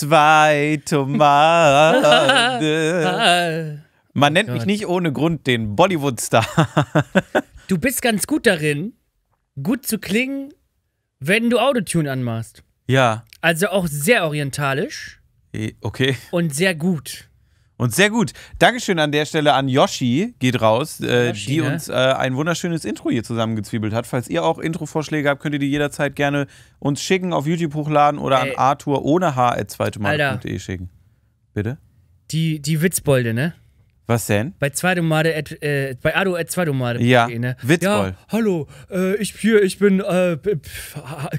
zwei Tomaten. Man nennt oh mich nicht ohne Grund den Bollywood-Star. du bist ganz gut darin, gut zu klingen, wenn du Autotune anmachst. Ja. Also auch sehr orientalisch. Okay. Und sehr gut. Und sehr gut. Dankeschön an der Stelle an Yoshi, geht raus, äh, Yoshi, die ne? uns äh, ein wunderschönes Intro hier zusammengezwiebelt hat. Falls ihr auch Intro-Vorschläge habt, könnt ihr die jederzeit gerne uns schicken, auf YouTube hochladen oder Ey. an Arthur ohne H at zweitemade.de schicken. Bitte? Die, die Witzbolde, ne? Was denn? Bei Zweitomade, äh, bei Ado at Zweitomade. Ne? Ja, ne? Witzboll. Ja, hallo, äh, ich hier, ich bin äh,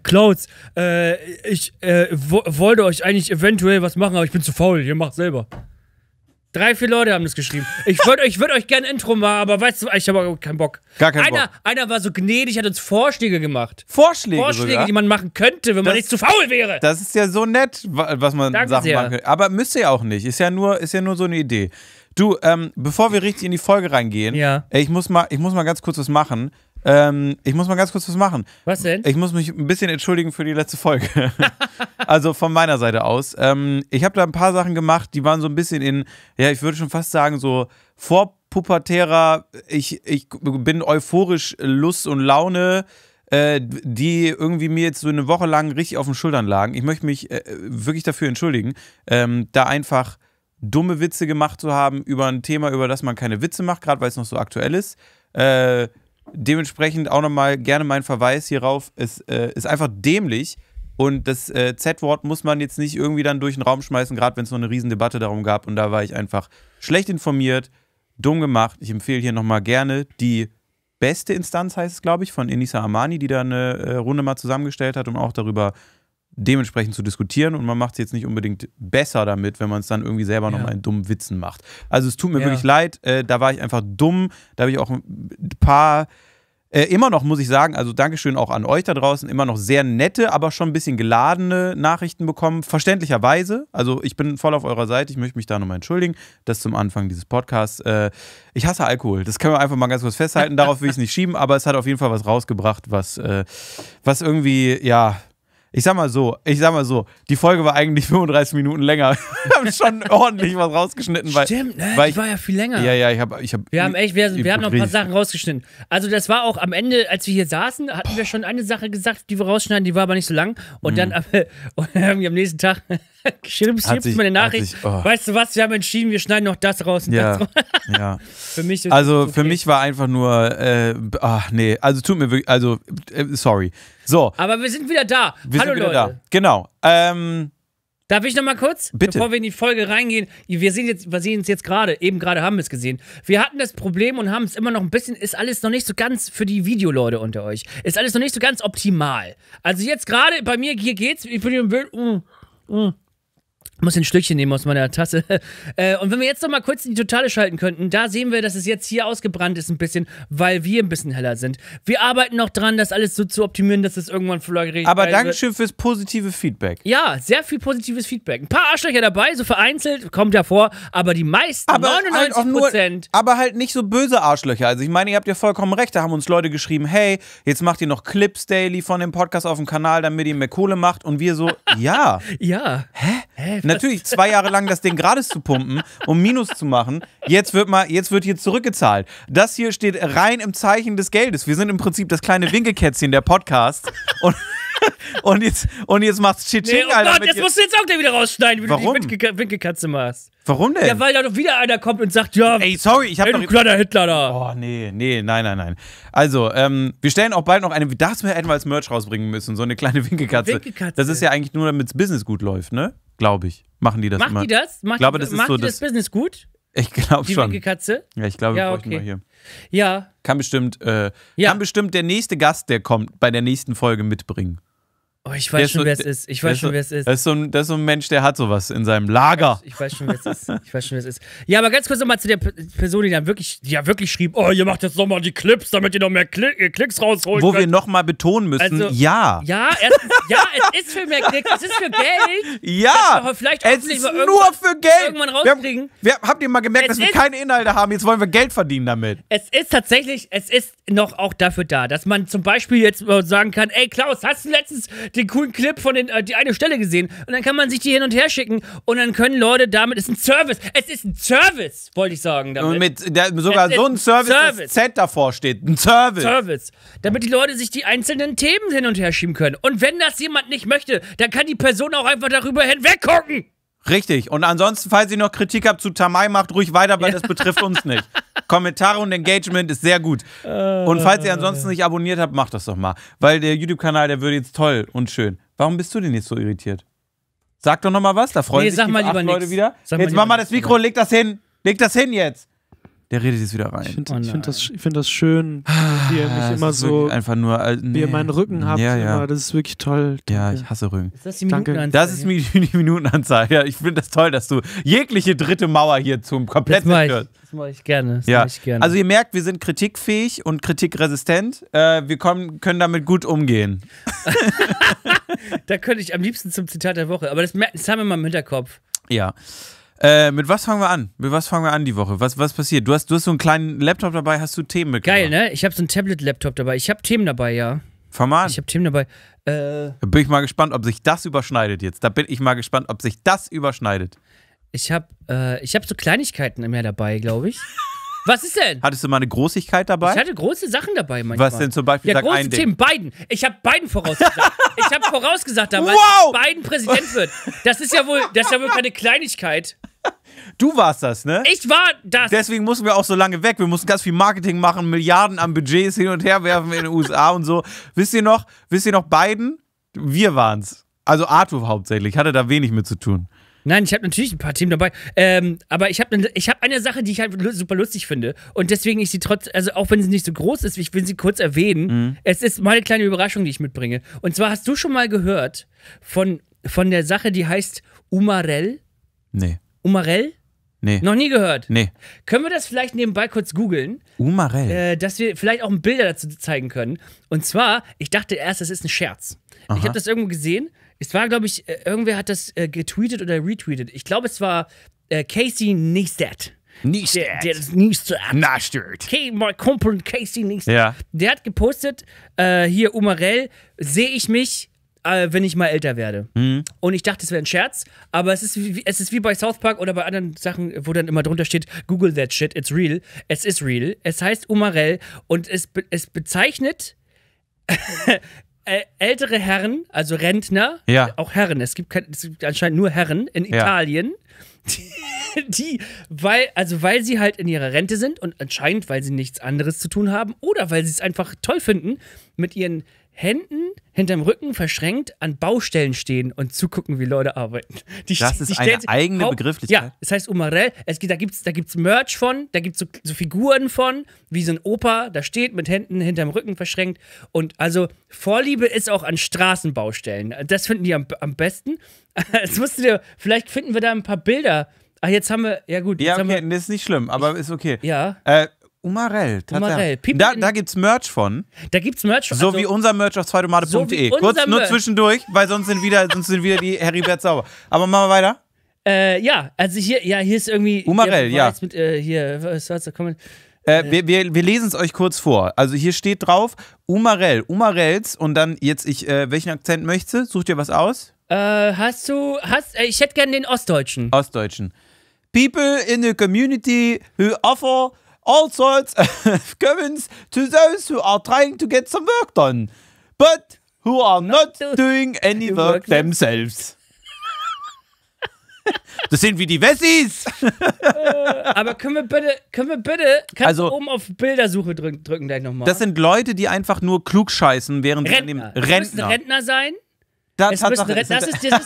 Klaus. Äh, ich äh, wollte euch eigentlich eventuell was machen, aber ich bin zu faul. Ihr macht selber. Drei, vier Leute haben das geschrieben. Ich würde ich würd euch gerne Intro machen, aber weißt du, ich habe keinen Bock. Gar keinen einer, Bock. Einer war so gnädig, hat uns Vorschläge gemacht. Vorschläge? Vorschläge, sogar? die man machen könnte, wenn das, man nicht zu faul wäre. Das ist ja so nett, was man Danke Sachen sehr. machen könnte. Aber müsst ihr auch nicht. Ist ja nur, ist ja nur so eine Idee. Du, ähm, bevor wir richtig in die Folge reingehen, ja. ich, muss mal, ich muss mal ganz kurz was machen. Ähm, ich muss mal ganz kurz was machen. Was denn? Ich muss mich ein bisschen entschuldigen für die letzte Folge. also von meiner Seite aus. Ähm, ich habe da ein paar Sachen gemacht, die waren so ein bisschen in, ja, ich würde schon fast sagen, so vorpubertärer, ich, ich bin euphorisch äh, Lust und Laune, äh, die irgendwie mir jetzt so eine Woche lang richtig auf den Schultern lagen. Ich möchte mich äh, wirklich dafür entschuldigen, ähm, da einfach dumme Witze gemacht zu haben über ein Thema, über das man keine Witze macht, gerade weil es noch so aktuell ist. Äh, dementsprechend auch nochmal gerne mein Verweis hierauf. Es äh, ist einfach dämlich. Und das äh, Z-Wort muss man jetzt nicht irgendwie dann durch den Raum schmeißen, gerade wenn es so eine Riesendebatte darum gab. Und da war ich einfach schlecht informiert, dumm gemacht. Ich empfehle hier nochmal gerne die beste Instanz, heißt es, glaube ich, von Enisa Amani, die da eine äh, Runde mal zusammengestellt hat und auch darüber dementsprechend zu diskutieren und man macht es jetzt nicht unbedingt besser damit, wenn man es dann irgendwie selber ja. nochmal in dummen Witzen macht. Also es tut mir ja. wirklich leid, äh, da war ich einfach dumm, da habe ich auch ein paar, äh, immer noch muss ich sagen, also Dankeschön auch an euch da draußen, immer noch sehr nette, aber schon ein bisschen geladene Nachrichten bekommen, verständlicherweise. Also ich bin voll auf eurer Seite, ich möchte mich da nochmal entschuldigen, das zum Anfang dieses Podcasts. Äh, ich hasse Alkohol, das können wir einfach mal ganz kurz festhalten, darauf will ich es nicht schieben, aber es hat auf jeden Fall was rausgebracht, was, äh, was irgendwie, ja ich sag mal so, ich sag mal so, die Folge war eigentlich 35 Minuten länger. Wir haben schon ordentlich was rausgeschnitten. Weil, Stimmt, ne? Weil ich, war ja viel länger. Ja, ja, ich habe. Ich hab, wir haben echt, wir, wir haben noch ein paar Sachen rausgeschnitten. Also, das war auch am Ende, als wir hier saßen, hatten Boah. wir schon eine Sache gesagt, die wir rausschneiden, die war aber nicht so lang. Und mhm. dann und haben wir am nächsten Tag schriebst du meine Nachricht. Sich, oh. Weißt du was, wir haben entschieden, wir schneiden noch das raus und ja, das raus. ja. Für mich also, okay. für mich war einfach nur, äh, ach nee, also tut mir wirklich, also, äh, sorry. So. Aber wir sind wieder da. Wir Hallo wieder Leute. Da. Genau. Ähm, Darf ich nochmal kurz? Bitte. Bevor wir in die Folge reingehen, wir sehen jetzt, wir sehen es jetzt gerade, eben gerade haben wir es gesehen. Wir hatten das Problem und haben es immer noch ein bisschen, ist alles noch nicht so ganz für die Videoleute unter euch. Ist alles noch nicht so ganz optimal. Also jetzt gerade bei mir, hier geht's, ich bin hier im Bild. Mm, mm muss ein Stückchen nehmen aus meiner Tasse. Äh, und wenn wir jetzt noch mal kurz in die Totale schalten könnten, da sehen wir, dass es jetzt hier ausgebrannt ist ein bisschen, weil wir ein bisschen heller sind. Wir arbeiten noch dran, das alles so zu optimieren, dass es irgendwann vielleicht Aber Dankeschön fürs positive Feedback. Ja, sehr viel positives Feedback. Ein paar Arschlöcher dabei, so vereinzelt, kommt ja vor, aber die meisten, aber 99 halt Prozent. aber halt nicht so böse Arschlöcher. Also ich meine, ihr habt ja vollkommen recht, da haben uns Leute geschrieben, hey, jetzt macht ihr noch Clips daily von dem Podcast auf dem Kanal, damit ihr mehr Kohle macht und wir so, ja. ja. Hä? Hä, Natürlich zwei Jahre lang das Ding gratis zu pumpen, um Minus zu machen. Jetzt wird mal, jetzt wird hier zurückgezahlt. Das hier steht rein im Zeichen des Geldes. Wir sind im Prinzip das kleine Winkelkätzchen der Podcast. Und, und jetzt und jetzt macht's Chiching, nee, oh Alter. Gott, das musst du jetzt auch gleich wieder rausschneiden, wie Warum? du die Winke Winkelkatze machst. Warum denn? Ja, weil da doch wieder einer kommt und sagt, ja, ey, sorry, ich hab ey, du kleiner Hitler da. Oh, nee, nee, nein, nein, nein. Also, ähm, wir stellen auch bald noch eine, das wir hätten wir als Merch rausbringen müssen, so eine kleine Winkelkatze. Winkelkatze. Das ist ja eigentlich nur, damit's Business gut läuft, ne? Glaube ich. Machen die das Machen immer. die das? Macht, ich glaube, das ist macht so die das, das Business gut? Ich glaube schon. Die winke Katze? Ja, ich glaube, wir ja, bräuchten okay. mal hier. Ja. Kann bestimmt, äh, ja. kann bestimmt der nächste Gast, der kommt, bei der nächsten Folge mitbringen. Oh, ich weiß schon, so, wer es ist. Ich weiß schon, so, wer es ist. Das ist, so ein, das ist so ein Mensch, der hat sowas in seinem Lager. Ich weiß, schon, wer es ist. Ich weiß schon, wer es ist. Ja, aber ganz kurz nochmal zu der Person, die dann wirklich, die ja wirklich schrieb, oh, ihr macht jetzt nochmal die Clips, damit ihr noch mehr Kli Klicks rausholt. Wo könnt. wir nochmal betonen müssen, also, ja. Ja, erstens, ja, es ist für mehr Klicks, es ist für Geld. Ja, wir vielleicht es ist nur für Geld. Irgendwann rauskriegen. Wir haben, wir, habt ihr mal gemerkt, es dass ist, wir keine Inhalte haben, jetzt wollen wir Geld verdienen damit. Es ist tatsächlich, es ist noch auch dafür da, dass man zum Beispiel jetzt sagen kann, ey Klaus, hast du letztens den coolen Clip von den, äh, die eine Stelle gesehen und dann kann man sich die hin und her schicken und dann können Leute damit, ist ein Service, es ist ein Service, wollte ich sagen damit. mit der, sogar es so ein Service, Service. Z davor steht, ein Service. Service. Damit die Leute sich die einzelnen Themen hin und her schieben können. Und wenn das jemand nicht möchte, dann kann die Person auch einfach darüber hinweggucken. Richtig. Und ansonsten, falls ihr noch Kritik habt zu Tamai, macht ruhig weiter, weil ja. das betrifft uns nicht. Kommentare und Engagement ist sehr gut. Äh, und falls ihr ansonsten nicht abonniert habt, macht das doch mal. Weil der YouTube-Kanal, der würde jetzt toll und schön. Warum bist du denn jetzt so irritiert? Sag doch noch mal was, da freuen nee, sich die mal acht Leute nix. wieder. Sag jetzt mach mal das Mikro, leg das hin. Leg das hin jetzt. Der redet jetzt wieder rein. Ich finde oh find das, find das schön, ah, wie ihr mich immer so. Einfach nur. Äh, nee. Wie ihr meinen Rücken habt. Ja, ja. Immer. Das ist wirklich toll. Danke. Ja, ich hasse Rücken. Ist das die Minutenanzahl? Das ist die Minutenanzahl. Ja, ich finde das toll, dass du jegliche dritte Mauer hier zum kompletten. Das mache ich, das mach ich, gerne. Das ich gerne. Also, ihr merkt, wir sind kritikfähig und kritikresistent. Äh, wir kommen, können damit gut umgehen. da könnte ich am liebsten zum Zitat der Woche. Aber das, das haben wir mal im Hinterkopf. Ja. Äh, mit was fangen wir an? Mit was fangen wir an die Woche? Was, was passiert? Du hast, du hast so einen kleinen Laptop dabei, hast du Themen mitgebracht? Geil, ne? Ich habe so einen Tablet-Laptop dabei. Ich habe Themen dabei, ja. Fang mal an. Ich habe Themen dabei. Äh, da bin ich mal gespannt, ob sich das überschneidet jetzt. Da bin ich mal gespannt, ob sich das überschneidet. Ich habe äh, hab so Kleinigkeiten immer dabei, glaube ich. Was ist denn? Hattest du mal eine Großigkeit dabei? Ich hatte große Sachen dabei manchmal. Was denn zum Beispiel? Ja, sag große Themen. Biden. Ich habe Biden vorausgesagt. ich habe vorausgesagt damals, wow! dass Biden Präsident wird. Das ist ja wohl, das ist ja wohl keine Kleinigkeit. Du warst das, ne? Ich war das. Deswegen mussten wir auch so lange weg. Wir mussten ganz viel Marketing machen, Milliarden an Budgets hin und her werfen in den USA und so. Wisst ihr noch, wisst ihr noch, Biden? Wir waren's. Also Arthur hauptsächlich, hatte da wenig mit zu tun. Nein, ich habe natürlich ein paar Themen dabei. Ähm, aber ich habe ne, ich hab eine Sache, die ich halt super lustig finde. Und deswegen ich sie trotz, also auch wenn sie nicht so groß ist, ich will sie kurz erwähnen. Mhm. Es ist meine kleine Überraschung, die ich mitbringe. Und zwar hast du schon mal gehört von, von der Sache, die heißt Umarell? Nee. Umarell? Nee. Noch nie gehört? Nee. Können wir das vielleicht nebenbei kurz googeln? Umarell. Äh, dass wir vielleicht auch ein Bilder dazu zeigen können. Und zwar, ich dachte erst, das ist ein Scherz. Aha. Ich habe das irgendwo gesehen. Es war, glaube ich, äh, irgendwer hat das äh, getweetet oder retweetet. Ich glaube, es war äh, Casey Neistat. Neistat. Der, der das Neistat. Neistat. Okay, mein Kumpel Casey Neistat. Ja. Der hat gepostet, äh, hier Umarell, sehe ich mich äh, wenn ich mal älter werde. Mhm. Und ich dachte, es wäre ein Scherz, aber es ist, wie, es ist wie bei South Park oder bei anderen Sachen, wo dann immer drunter steht, Google that shit, it's real. Es ist real. Es heißt Umarell und es, es bezeichnet ältere Herren, also Rentner, ja. auch Herren, es gibt, kein, es gibt, anscheinend nur Herren in ja. Italien, die, die, weil, also weil sie halt in ihrer Rente sind und anscheinend, weil sie nichts anderes zu tun haben oder weil sie es einfach toll finden, mit ihren Händen hinterm Rücken verschränkt an Baustellen stehen und zugucken, wie Leute arbeiten. Die, das ist eine eigene Haupt Begrifflichkeit. Ja, es heißt Umarell. Es, da gibt es da gibt's Merch von, da gibt es so, so, Figuren von, wie so ein Opa, da steht mit Händen hinterm Rücken verschränkt. Und also Vorliebe ist auch an Straßenbaustellen. Das finden die am, am besten. Jetzt musst du dir, vielleicht finden wir da ein paar Bilder. Ach, jetzt haben wir, ja gut. Ja, okay, wir, das ist nicht schlimm, aber ist okay. Ja. Äh, Umarell, Umarell. Da, da gibt's Merch von. Da gibt's Merch von. So also, wie unser Merch auf zweitomate.de. So Kurz nur zwischendurch, weil sonst sind wieder, sonst sind wieder die Heribert sauber. Aber machen wir weiter. Äh, ja, also hier, ja, hier ist irgendwie. Umarell, ja. ja. Mit, äh, hier, was soll's da kommen? Äh, wir, wir, wir lesen es euch kurz vor. Also hier steht drauf, Umarell, Umarells und dann jetzt ich, äh, welchen Akzent möchte? Such dir was aus. Äh, hast du, hast, äh, ich hätte gerne den Ostdeutschen. Ostdeutschen. People in the community who offer all sorts of comments to those who are trying to get some work done, but who are not doing any work themselves. Das sind wie die Wessis. Äh, aber können wir bitte, können wir bitte, kannst also, du oben auf Bildersuche drücken, drücken gleich nochmal. Das sind Leute, die einfach nur klug scheißen, während Rentner. sie in dem Rentner. Rentner sein? Da, es müssen, das, ist, das, ist die, das,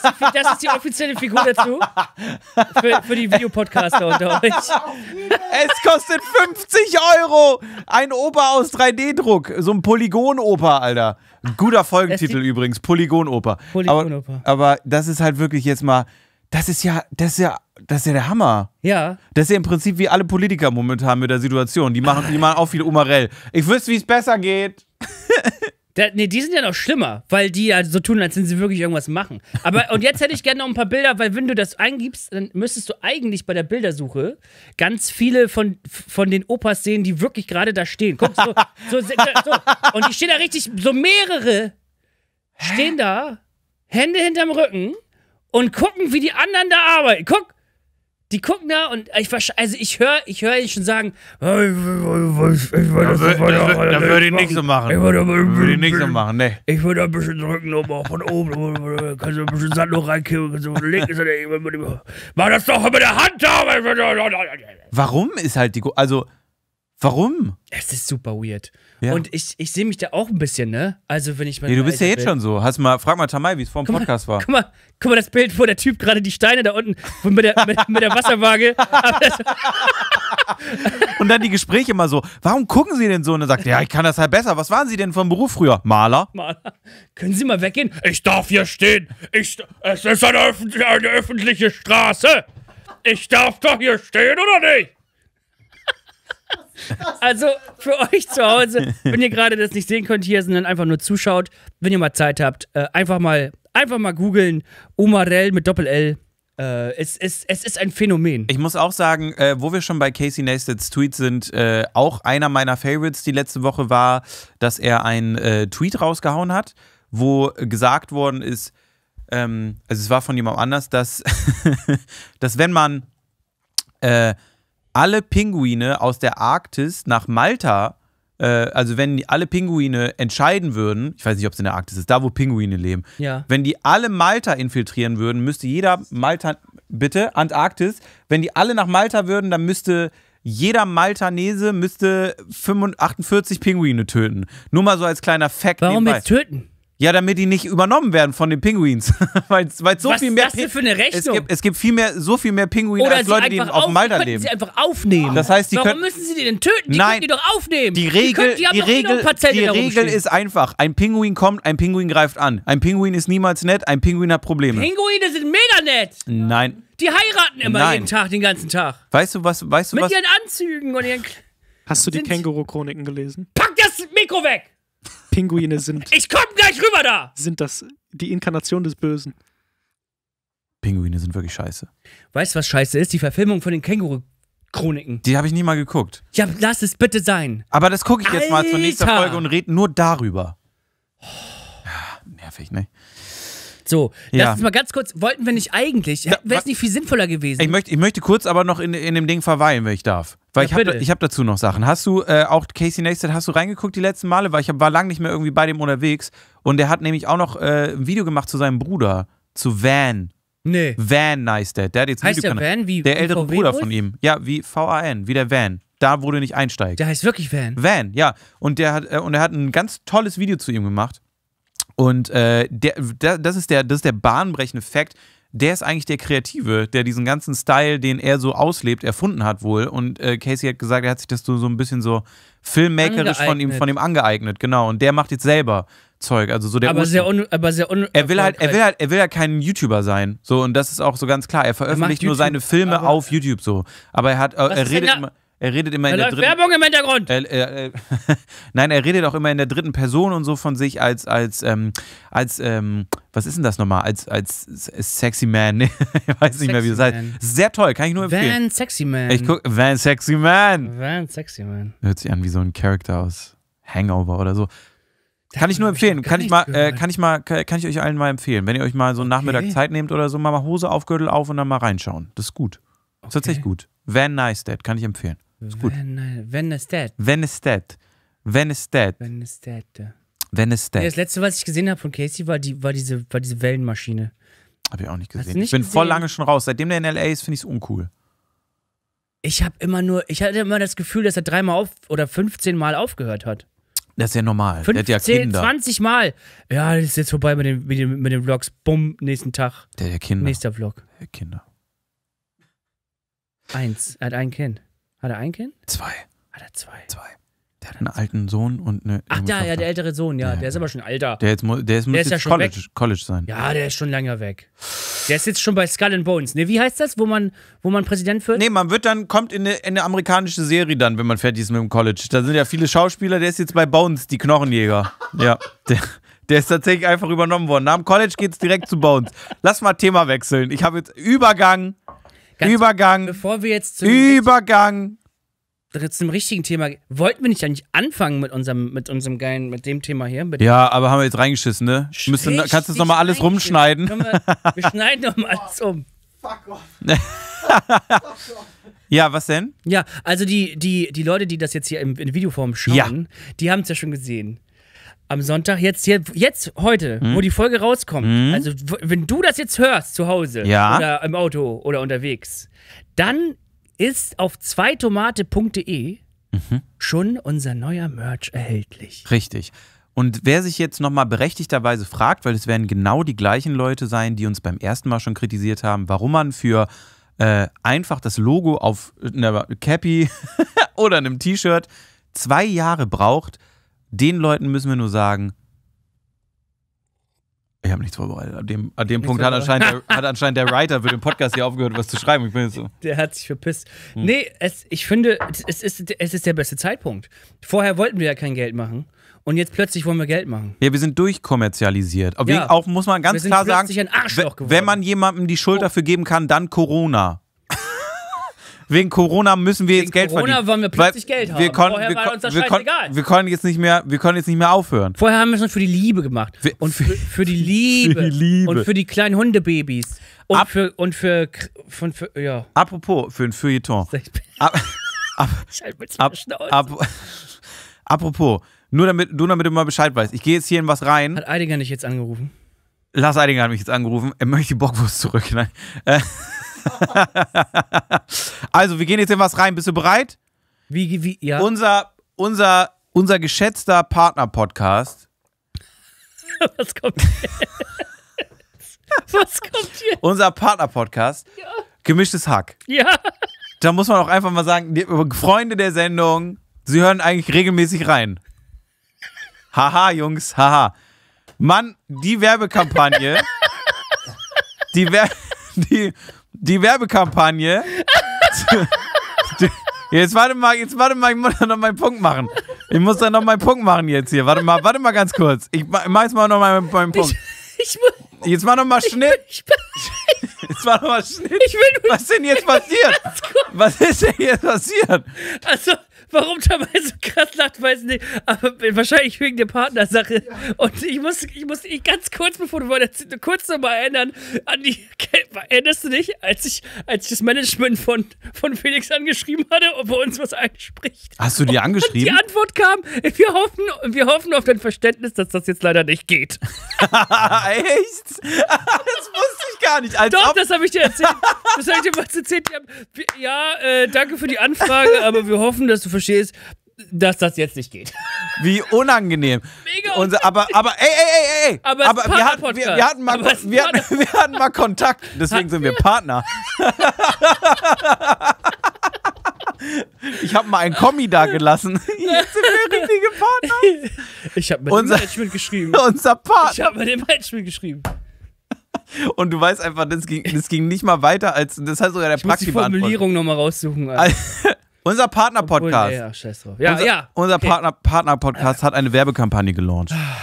ist, die, offizielle Figur dazu. Für, für die Videopodcaster unter euch. Es kostet 50 Euro. Ein Oper aus 3D-Druck. So ein Polygonoper, Alter. Guter Folgentitel übrigens. Polygonoper. Polygonoper. Aber, aber das ist halt wirklich jetzt mal. Das ist ja, das ist ja, das ist ja der Hammer. Ja. Das ist ja im Prinzip wie alle Politiker momentan mit der Situation. Die machen, die machen auch viel Umarell. Ich wüsste, wie es besser geht. Da, nee, die sind ja noch schlimmer, weil die also so tun, als wenn sie wirklich irgendwas machen. Aber und jetzt hätte ich gerne noch ein paar Bilder, weil wenn du das eingibst, dann müsstest du eigentlich bei der Bildersuche ganz viele von, von den Opas sehen, die wirklich gerade da stehen. Guck, so, so, so, Und die stehen da richtig, so mehrere stehen da, Hände hinterm Rücken und gucken, wie die anderen da arbeiten. Guck, die gucken da und ich also ich höre ich höre ihn schon sagen, ich würde das ich nicht so machen. Ich würde ich nicht so machen, ne. Ich würde ein bisschen drücken, nochmal von oben, kannst du ein bisschen Sand noch reinkippen, kannst links Mach das doch mit der Hand da. Warum ist halt die also warum? Es ist super weird. Ja. Und ich, ich sehe mich da auch ein bisschen, ne? Also, wenn ich mal. Nee, du bist ja jetzt Bild. schon so. Hast mal, frag mal Tamai, wie es vor dem Podcast war. Guck mal, guck mal das Bild, wo der Typ gerade die Steine da unten mit der, mit, mit der Wasserwaage. und dann die Gespräche immer so. Warum gucken Sie denn so? Und er sagt ja, ich kann das halt besser. Was waren Sie denn vom Beruf früher? Maler? Maler. Können Sie mal weggehen? Ich darf hier stehen. Ich, es ist eine, eine öffentliche Straße. Ich darf doch hier stehen, oder nicht? Also für euch zu Hause, wenn ihr gerade das nicht sehen könnt hier, sondern einfach nur zuschaut, wenn ihr mal Zeit habt, äh, einfach mal einfach mal googeln. Omarell mit Doppel-L. Äh, es, es, es ist ein Phänomen. Ich muss auch sagen, äh, wo wir schon bei Casey Neistat's Tweet sind, äh, auch einer meiner Favorites die letzte Woche war, dass er einen äh, Tweet rausgehauen hat, wo gesagt worden ist, ähm, also es war von jemand anders, dass, dass wenn man äh, alle Pinguine aus der Arktis nach Malta, äh, also wenn alle Pinguine entscheiden würden, ich weiß nicht, ob es in der Arktis ist, da wo Pinguine leben, ja. wenn die alle Malta infiltrieren würden, müsste jeder Malta, bitte, Antarktis, wenn die alle nach Malta würden, dann müsste jeder Maltanese müsste 48 Pinguine töten. Nur mal so als kleiner Fact. Warum nebenbei. jetzt töten? Ja, damit die nicht übernommen werden von den Pinguins. weil es so Was viel mehr. Was ist das denn für eine Rechnung? Es gibt, es gibt, viel mehr, so viel mehr Pinguine als Leute, die auf, dem Malta leben. sie einfach aufnehmen. Das heißt, die Warum können, müssen sie die denn töten? Die nein, können die doch aufnehmen. Die Regel, die, können, die, die Regel, die Regel ist einfach: Ein Pinguin kommt, ein Pinguin greift an. Ein Pinguin ist niemals nett, ein Pinguin hat Probleme. Pinguine sind mega nett. Nein. Die heiraten immer nein. jeden Tag, den ganzen Tag. Weißt du was? Weißt du Mit was? Mit ihren Anzügen und ihren. Hast du die Känguru-Chroniken gelesen? Pack das Mikro weg! Pinguine sind. Ich komm gleich rüber da! Sind das die Inkarnation des Bösen. Pinguine sind wirklich scheiße. Weißt du, was scheiße ist? Die Verfilmung von den Känguru-Chroniken. Die habe ich nie mal geguckt. Ja, lass es bitte sein. Aber das gucke ich jetzt Alter. mal zur nächsten Folge und rede nur darüber. Oh. Ja, nervig, ne? So, ja. lass uns mal ganz kurz, wollten wir nicht eigentlich, wäre es nicht viel sinnvoller gewesen? Ich möchte, ich möchte kurz aber noch in, in dem Ding verweilen, wenn ich darf. Weil ja, ich habe hab dazu noch Sachen. Hast du äh, auch Casey Neistat, hast du reingeguckt die letzten Male? Weil ich hab, war lange nicht mehr irgendwie bei dem unterwegs. Und der hat nämlich auch noch äh, ein Video gemacht zu seinem Bruder, zu Van. Nee. Van Neistat. Der hat jetzt heißt der Van wie Der ältere Bruder von ihm. Ja, wie V-A-N, wie der Van. Da, wo du nicht einsteigst. Der heißt wirklich Van. Van, ja. Und der hat, äh, und er hat ein ganz tolles Video zu ihm gemacht. Und äh, der, der, das, ist der, das ist der bahnbrechende Fakt. Der ist eigentlich der Kreative, der diesen ganzen Style, den er so auslebt, erfunden hat wohl. Und äh, Casey hat gesagt, er hat sich das so, so ein bisschen so filmmakerisch von ihm, von ihm angeeignet, genau. Und der macht jetzt selber Zeug, also so der aber sehr, un, aber sehr un er will halt, er will halt, er will halt kein YouTuber sein, so und das ist auch so ganz klar. Er veröffentlicht er nur YouTube, seine Filme auf YouTube so, aber er hat, äh, Was er redet immer er redet immer da in der dritten Werbung im Hintergrund. Er, er, Nein, er redet auch immer in der dritten Person und so von sich als als ähm, als ähm, was ist denn das nochmal? Als als sexy man. ich weiß sexy nicht mehr, wie das heißt. Sehr toll, kann ich nur empfehlen. Van Sexy Man. Ich guck, Van Sexy Man. Van Sexy Man. Hört sich an wie so ein Charakter aus Hangover oder so. Kann ich nur empfehlen. Ich äh, kann ich, mal, äh, kann ich mal, kann ich euch allen mal empfehlen. Wenn ihr euch mal so einen Nachmittag okay. Zeit nehmt oder so, mal, Hose auf, Gürtel auf und dann mal reinschauen. Das ist gut. Okay. Das ist tatsächlich gut. Van Nice Dad, kann ich empfehlen. Ist gut. Wenn, äh, wenn es dead. Wenn es dead. Wenn es dead. Wenn es dead. Wenn es dead. Das letzte, was ich gesehen habe von Casey, war, die, war, diese, war diese Wellenmaschine. Habe ich auch nicht gesehen. Nicht ich bin gesehen? voll lange schon raus. Seitdem der in L.A. ist, finde ich es uncool. Ich habe immer nur, ich hatte immer das Gefühl, dass er dreimal auf oder 15 Mal aufgehört hat. Das ist ja normal. 15, der hat ja Kinder. 20 Mal. Ja, das ist jetzt vorbei mit den, mit den, mit den Vlogs. Bumm, nächsten Tag. Der, der Kinder. Nächster Vlog. Der Kinder. Eins. Er hat ein Kind. Hat er ein Kind? Zwei. Hat er zwei? Zwei. Der hat einen alten Sohn und eine. Ach, ja, ja, der ältere Sohn, ja. ja der ja. ist aber schon alter. Der, jetzt, der, ist, der muss ist jetzt ja schon College, weg. College sein. Ja, der ist schon lange weg. Der ist jetzt schon bei Skull and Bones. Ne, wie heißt das, wo man, wo man Präsident wird? Nee, man wird dann, kommt in eine, in eine amerikanische Serie dann, wenn man fertig ist mit dem College. Da sind ja viele Schauspieler, der ist jetzt bei Bones, die Knochenjäger. ja. Der, der ist tatsächlich einfach übernommen worden. Nach dem College geht's direkt zu Bones. Lass mal Thema wechseln. Ich habe jetzt Übergang. Ganz Übergang. Bevor wir jetzt zu Übergang. Zum richtigen Thema. Wollten wir nicht eigentlich anfangen mit unserem, mit unserem geilen, mit dem Thema hier? ja, aber haben wir jetzt reingeschissen, ne? Müsste, kannst du jetzt nochmal alles rumschneiden? Wir, wir schneiden nochmal alles um. Fuck off. ja, was denn? Ja, also die, die, die Leute, die das jetzt hier in, in Videoform schauen, ja. die haben es ja schon gesehen am Sonntag, jetzt, jetzt heute, hm? wo die Folge rauskommt, hm? also wenn du das jetzt hörst zu Hause ja? oder im Auto oder unterwegs, dann ist auf zweitomate.de mhm. schon unser neuer Merch erhältlich. Richtig. Und wer sich jetzt nochmal berechtigterweise fragt, weil es werden genau die gleichen Leute sein, die uns beim ersten Mal schon kritisiert haben, warum man für äh, einfach das Logo auf einer äh, Cappy oder einem T-Shirt zwei Jahre braucht, den Leuten müssen wir nur sagen, ich habe nichts vorbereitet. An dem, an dem Punkt hat anscheinend, der, hat anscheinend, der, Writer für den Podcast hier aufgehört, was zu schreiben. Ich bin so. Der hat sich verpisst. Hm. Nee, es, ich finde, es ist, es ist der beste Zeitpunkt. Vorher wollten wir ja kein Geld machen. Und jetzt plötzlich wollen wir Geld machen. Ja, wir sind durchkommerzialisiert. ja. Auch muss man ganz klar sagen, wenn man jemandem die Schuld oh. dafür geben kann, dann Corona wegen Corona müssen wir wegen jetzt Geld Corona verdienen. Corona wollen wir plötzlich Geld haben. Wir konnten, Vorher wir, war uns das wir, scheißegal. Wir konnten jetzt nicht mehr, wir konnten jetzt nicht mehr aufhören. Vorher haben wir es schon für die Liebe gemacht. Wir, und für, für, die Liebe. für, die Liebe. Und für die kleinen Hundebabys. Und Ab, für, und für, von, für, ja. Apropos, für ein Feuilleton. Ab, ab, ab, ab, apropos, nur damit, nur damit du mal Bescheid weißt. Ich gehe jetzt hier in was rein. Hat Eidinger nicht jetzt angerufen? Lars Eidinger hat mich jetzt angerufen. Er möchte die Bockwurst zurück. Nein. Äh, also, wir gehen jetzt in was rein. Bist du bereit? Wie, wie, ja. Unser, unser, unser geschätzter Partner-Podcast. was kommt jetzt? Was kommt jetzt? Unser Partner-Podcast. Ja. Gemischtes Hack. Ja. Da muss man auch einfach mal sagen, die, Freunde der Sendung, sie hören eigentlich regelmäßig rein. Haha, Jungs, haha. Mann, die Werbekampagne, die, Wer die die Werbekampagne. jetzt warte mal, jetzt warte mal, ich muss noch meinen Punkt machen. Ich muss da noch meinen Punkt machen jetzt hier. Warte mal, warte mal ganz kurz. Ich mach jetzt mal noch meinen, meinen Punkt. Ich, ich, jetzt mach noch mal Schnitt. Ich, jetzt mach noch mal Schnitt. Ich will, Was ist denn jetzt passiert? Was ist denn jetzt passiert? Also, warum dabei so krass lacht, weiß ich nicht. Aber wahrscheinlich wegen der Partnersache. Und ich muss, ich muss ich ganz kurz, bevor du wolltest, kurz nochmal erinnern, an die. Erinnerst du dich, als ich, als ich das Management von, von Felix angeschrieben hatte, ob er uns was einspricht? Hast du dir angeschrieben? Und die Antwort kam: wir hoffen, wir hoffen auf dein Verständnis, dass das jetzt leider nicht geht. Echt? das wusste ich gar nicht. Als Doch, das habe ich dir erzählt. Das habe ich dir mal erzählt. Ja, äh, danke für die Anfrage, aber wir hoffen, dass du verstehst ist, dass das jetzt nicht geht. Wie unangenehm. Mega unangenehm. aber, aber, ey, ey, ey, ey. Aber, aber wir, hatten, wir, wir, hatten mal, wir, hatten, wir hatten mal Kontakt, deswegen sind wir Partner. Ich habe mal ein Kommi da gelassen. Jetzt sind wir richtige Partner. Ich habe mit unser, dem Management geschrieben. Unser Partner. Ich habe mit dem Management geschrieben. Und du weißt einfach, das ging, das ging nicht mal weiter als. Das heißt sogar der Praktikant. Ich muss die Formulierung nochmal raussuchen. Alter. Unser Partner-Podcast. Ja, scheiß drauf. Ja, unser, ja. Unser okay. Partner, Partner-Podcast hat eine Werbekampagne gelauncht. Ah.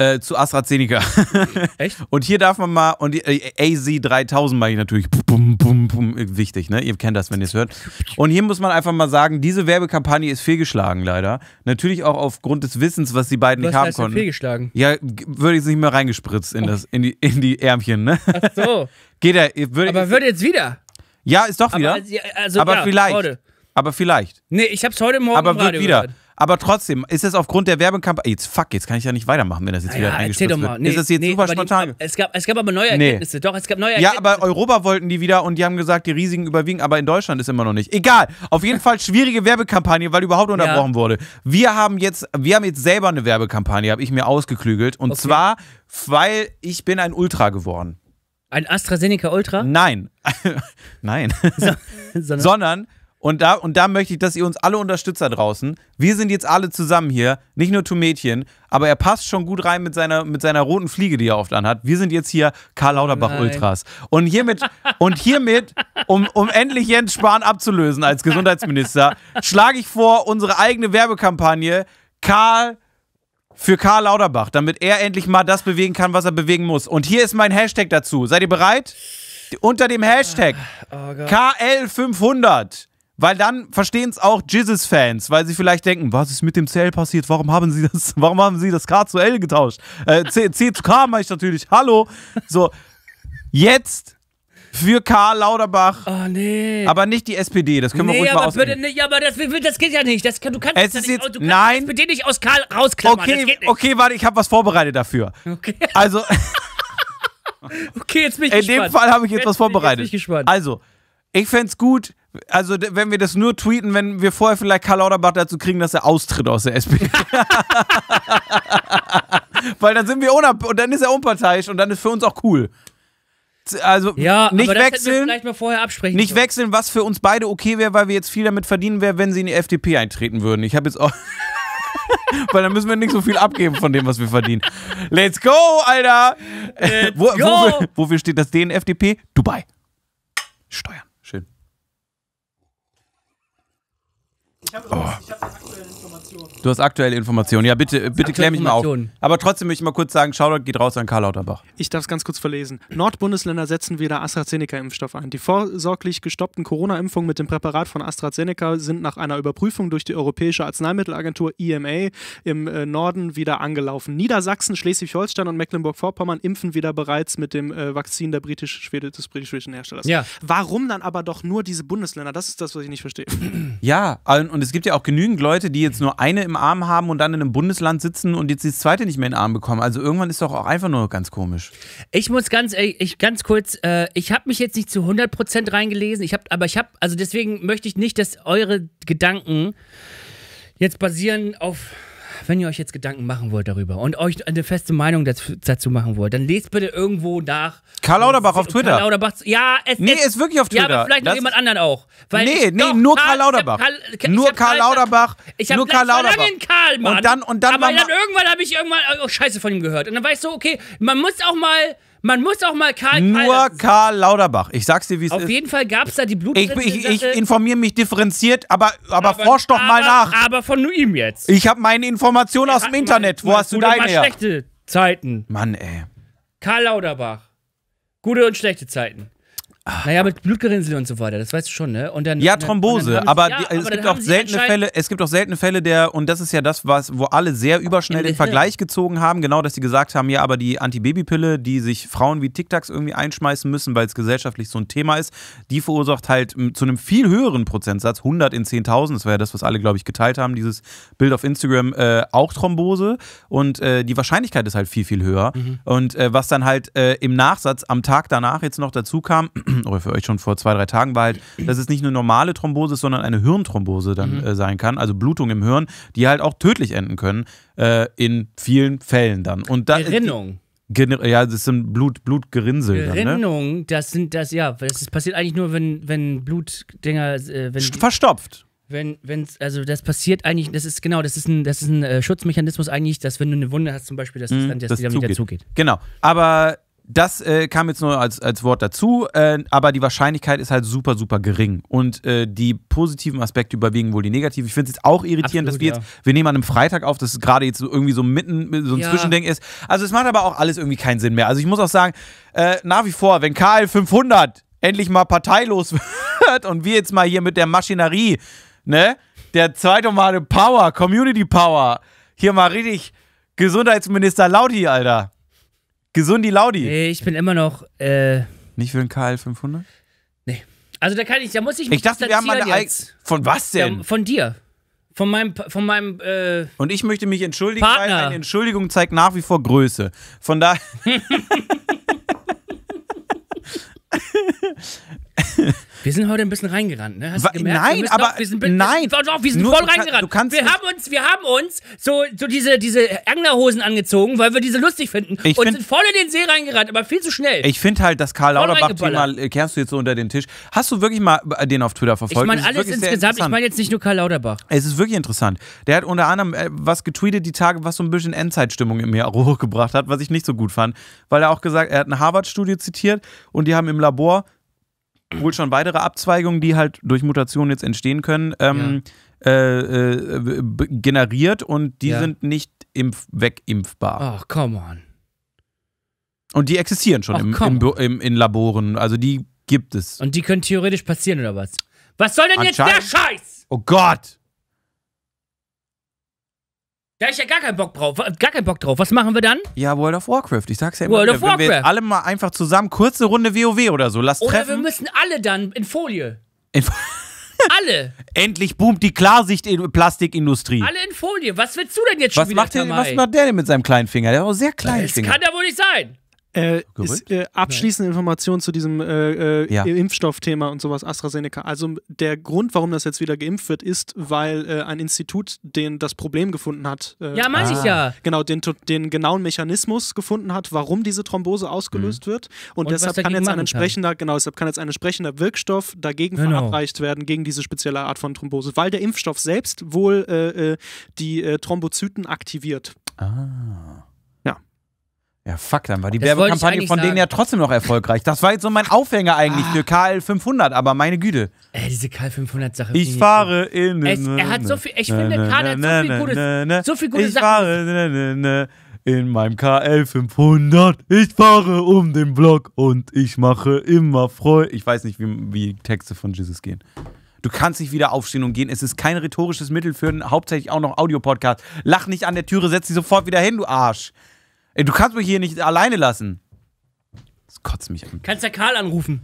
Äh, zu AstraZeneca. Echt? und hier darf man mal, und äh, AZ3000 mache ich natürlich, bum, bum, bum, wichtig, ne? Ihr kennt das, wenn ihr es hört. Und hier muss man einfach mal sagen, diese Werbekampagne ist fehlgeschlagen, leider. Natürlich auch aufgrund des Wissens, was die beiden was nicht haben konnten. fehlgeschlagen? Ja, würde ich es nicht mehr reingespritzt in, das, in, die, in die Ärmchen, ne? Ach so. Geht er, würd, Aber wird jetzt wieder. Ja, ist doch wieder. Aber, also, aber ja, vielleicht. Heute. Aber vielleicht. Nee, ich hab's heute Morgen Aber wird wieder. Gehört. Aber trotzdem, ist es aufgrund der Werbekampagne. Jetzt fuck, jetzt kann ich ja nicht weitermachen, wenn das jetzt ja, wieder erzähl doch mal. wird. Nee, ist das jetzt nee, super spontan? Die, es, gab, es gab aber neue Ergebnisse. Nee. Doch, es gab neue Ergebnisse. Ja, aber Europa wollten die wieder und die haben gesagt, die Risiken überwiegen, aber in Deutschland ist immer noch nicht. Egal. Auf jeden Fall schwierige Werbekampagne, weil überhaupt unterbrochen ja. wurde. Wir haben jetzt, wir haben jetzt selber eine Werbekampagne, habe ich mir ausgeklügelt. Und okay. zwar, weil ich bin ein Ultra geworden. Ein AstraZeneca Ultra? Nein. Nein. So, sondern, sondern und da, und da möchte ich, dass ihr uns alle unterstützt da draußen. Wir sind jetzt alle zusammen hier, nicht nur zu Mädchen, aber er passt schon gut rein mit seiner, mit seiner roten Fliege, die er oft anhat. Wir sind jetzt hier Karl Lauterbach Ultras. Und hiermit, und hiermit um, um endlich Jens Spahn abzulösen als Gesundheitsminister, schlage ich vor, unsere eigene Werbekampagne Karl für Karl Lauterbach, damit er endlich mal das bewegen kann, was er bewegen muss. Und hier ist mein Hashtag dazu. Seid ihr bereit? Unter dem Hashtag ah, oh, KL500. Weil dann verstehen es auch jizzes fans weil sie vielleicht denken, was ist mit dem CL passiert? Warum haben sie das, warum haben sie das K zu L getauscht? Äh, C, C zu K meine ich natürlich. Hallo. So, jetzt für Karl Lauterbach. Oh, nee. Aber nicht die SPD, das können nee, wir ruhig aber mal bitte nicht, aber das, das geht ja nicht. Das, du kannst, es ist nicht, jetzt, du kannst nein. die SPD nicht aus Karl rausklammern. Okay, okay warte, ich habe was vorbereitet dafür. Okay. Also. okay, jetzt bin ich In gespannt. dem Fall habe ich jetzt, jetzt was vorbereitet. Bin ich bin gespannt. Also, ich fände es gut, also, wenn wir das nur tweeten, wenn wir vorher vielleicht Karl Lauterbach dazu kriegen, dass er austritt aus der SPD. Weil dann sind wir unab und dann ist er unparteiisch und dann ist für uns auch cool also ja, nicht aber das wechseln. Wir vielleicht mal vorher absprechen. Nicht sollen. wechseln, was für uns beide okay wäre, weil wir jetzt viel damit verdienen wäre, wenn sie in die FDP eintreten würden. Ich habe jetzt auch. weil dann müssen wir nicht so viel abgeben von dem, was wir verdienen. Let's go, Alter! Let's wo, go. Wofür, wofür steht das D in FDP? Dubai. Steuern. Schön. Ich habe oh. aktuell Du hast aktuelle Informationen. Ja, bitte, bitte klär mich mal auf. Aber trotzdem möchte ich mal kurz sagen, Shoutout geht raus an Karl Lauterbach. Ich darf es ganz kurz verlesen. Nordbundesländer setzen wieder AstraZeneca-Impfstoff ein. Die vorsorglich gestoppten Corona-Impfungen mit dem Präparat von AstraZeneca sind nach einer Überprüfung durch die Europäische Arzneimittelagentur EMA im äh, Norden wieder angelaufen. Niedersachsen, Schleswig-Holstein und Mecklenburg-Vorpommern impfen wieder bereits mit dem äh, Vakzin der britisch des britisch-schwedischen Herstellers. Ja. Warum dann aber doch nur diese Bundesländer? Das ist das, was ich nicht verstehe. Ja, und es gibt ja auch genügend Leute, die jetzt nur eine im im Arm haben und dann in einem Bundesland sitzen und jetzt das zweite nicht mehr in den Arm bekommen. Also irgendwann ist doch auch einfach nur ganz komisch. Ich muss ganz, ich, ganz kurz, äh, ich habe mich jetzt nicht zu 100% reingelesen, ich hab, aber ich habe, also deswegen möchte ich nicht, dass eure Gedanken jetzt basieren auf wenn ihr euch jetzt Gedanken machen wollt darüber und euch eine feste Meinung dazu machen wollt, dann lest bitte irgendwo nach. Karl Lauterbach auf Twitter. Karl Lauderbach, ja, es Nee, es, ist wirklich auf Twitter. Ja, aber vielleicht das noch jemand anderen auch. Weil nee, ich, nee, doch, nur Karl, Karl Lauderbach. Karl, nur Karl Lauterbach. Ich habe Karl Lauderbach. Lange in Karl, Mann. Und dann, und dann aber dann irgendwann habe ich irgendwann oh, Scheiße von ihm gehört. Und dann war ich so, okay, man muss auch mal man muss auch mal Karl Nur Karl Lauderbach. Ich sag's dir, wie es ist. Auf jeden Fall gab's da die Blutspritze. Ich, ich, ich informiere mich differenziert, aber, aber, aber forsch doch aber, mal nach. Aber von ihm jetzt. Ich habe meine Informationen aus dem Internet. Wo hast du deine her? Gute und schlechte Zeiten. Mann, ey. Karl Lauderbach. Gute und schlechte Zeiten. Naja, mit Blutgerinnsel und so weiter, das weißt du schon, ne? Und dann, ja, Thrombose, aber, es gibt auch seltene Fälle, es gibt auch seltene Fälle der, und das ist ja das, was, wo alle sehr überschnell den Vergleich gezogen haben, genau, dass sie gesagt haben, ja, aber die Antibabypille, die sich Frauen wie TikToks irgendwie einschmeißen müssen, weil es gesellschaftlich so ein Thema ist, die verursacht halt hm, zu einem viel höheren Prozentsatz, 100 in 10.000, das war ja das, was alle, glaube ich, geteilt haben, dieses Bild auf Instagram, äh, auch Thrombose und äh, die Wahrscheinlichkeit ist halt viel, viel höher mhm. und äh, was dann halt äh, im Nachsatz am Tag danach jetzt noch dazu kam, oder für euch schon vor zwei, drei Tagen war halt, dass es nicht eine normale Thrombose ist, sondern eine Hirnthrombose dann mhm. äh, sein kann, also Blutung im Hirn, die halt auch tödlich enden können, äh, in vielen Fällen dann. Und da, Gerinnung. ja, das sind Blut, Blutgerinnsel. Gerinnung, dann, ne? das sind das, ja, das ist, passiert eigentlich nur, wenn, wenn Blutdinger. Äh, wenn Verstopft. Wenn, wenn's, also das passiert eigentlich, das ist genau, das ist ein, das ist ein äh, Schutzmechanismus eigentlich, dass wenn du eine Wunde hast zum Beispiel, dass, mhm, dann, dass das die zugeht. wieder zugeht. Genau. Aber das äh, kam jetzt nur als, als Wort dazu, äh, aber die Wahrscheinlichkeit ist halt super, super gering. Und äh, die positiven Aspekte überwiegen wohl die negativen. Ich finde es jetzt auch irritierend, Absolut, dass wir ja. jetzt, wir nehmen an einem Freitag auf, dass es gerade jetzt irgendwie so mitten, so ein ja. Zwischending ist. Also es macht aber auch alles irgendwie keinen Sinn mehr. Also ich muss auch sagen, äh, nach wie vor, wenn KL 500 endlich mal parteilos wird und wir jetzt mal hier mit der Maschinerie, ne, der zweite Mal Power, Community Power, hier mal richtig Gesundheitsminister Laudi, Alter. Gesundi Laudi. Nee, ich bin immer noch. Äh, nicht für den KL 500? Nee. Also da kann ich, da muss ich mich Ich dachte, wir haben eine eigene. Von was denn? Ja, von dir. Von meinem, von meinem. Äh, Und ich möchte mich entschuldigen, Partner. weil eine Entschuldigung zeigt nach wie vor Größe. Von daher. Wir sind heute ein bisschen reingerannt, ne? Hast du gemerkt? Nein, aber noch, wir sind, nein. Wir, doch, wir sind Nur, voll reingerannt. Du kannst wir haben uns, wir haben uns so, so diese, diese Anglerhosen angezogen, weil wir diese lustig finden ich und find, sind voll in den See reingerannt, aber viel zu schnell. Ich finde halt, das Karl Lauterbach-Thema äh, kehrst du jetzt so unter den Tisch. Hast du wirklich mal äh, den auf Twitter verfolgt? Ich meine alles insgesamt. Ich meine jetzt nicht nur Karl Lauterbach. Es ist wirklich interessant. Der hat unter anderem äh, was getweetet die Tage, was so ein bisschen Endzeitstimmung in mir hochgebracht hat, was ich nicht so gut fand, weil er auch gesagt, er hat ein Harvard-Studio zitiert und die haben im Labor wohl schon weitere Abzweigungen, die halt durch Mutationen jetzt entstehen können, ähm, ja. äh, äh, generiert und die ja. sind nicht impf wegimpfbar. Ach, come on. Und die existieren schon oh, im, im, im, in Laboren. Also die gibt es. Und die können theoretisch passieren oder was? Was soll denn jetzt der Scheiß? Oh Gott! Da ich ja gar keinen Bock drauf. Gar keinen Bock drauf. Was machen wir dann? Ja, World of Warcraft. Ich sag's ja immer. World of Warcraft. Wenn wir alle mal einfach zusammen kurze Runde WoW oder so. Lass oder treffen. Oder wir müssen alle dann in Folie. In Folie. Alle. Endlich boomt die Klarsicht-Plastikindustrie. Alle in Folie. Was willst du denn jetzt schon was wieder macht der, Was macht der denn mit seinem kleinen Finger? Der ist auch sehr klein. Das Finger. kann ja wohl nicht sein. Äh, ist, äh, abschließende Informationen zu diesem äh, äh, ja. Impfstoffthema und sowas, AstraZeneca. Also der Grund, warum das jetzt wieder geimpft wird, ist, weil äh, ein Institut den das Problem gefunden hat. Äh, ja, meine ah. ich ja. Genau, den, den genauen Mechanismus gefunden hat, warum diese Thrombose ausgelöst mhm. wird. Und, und deshalb kann jetzt ein entsprechender, kann. genau, deshalb kann jetzt ein entsprechender Wirkstoff dagegen genau. verabreicht werden, gegen diese spezielle Art von Thrombose, weil der Impfstoff selbst wohl die Thrombozyten aktiviert. Ah. Ja, fuck, dann war die Werbekampagne von denen ja trotzdem noch erfolgreich. Das war jetzt so mein Aufhänger eigentlich ah. für KL 500, aber meine Güte. Ey, diese KL 500 Sache. Ich fahre in. Ne, ne, er hat so viel, ich ne, finde, Karl hat so viel gutes, so viel gute ich Sachen. Fahre, in meinem KL 500. Ich fahre um den Block und ich mache immer Freude. Ich weiß nicht, wie, wie Texte von Jesus gehen. Du kannst nicht wieder aufstehen und gehen. Es ist kein rhetorisches Mittel für einen hauptsächlich auch noch Audiopodcast. Lach nicht an der Türe, setz dich sofort wieder hin, du Arsch. Ey, du kannst mich hier nicht alleine lassen. Das kotzt mich an. Kannst ja Karl anrufen.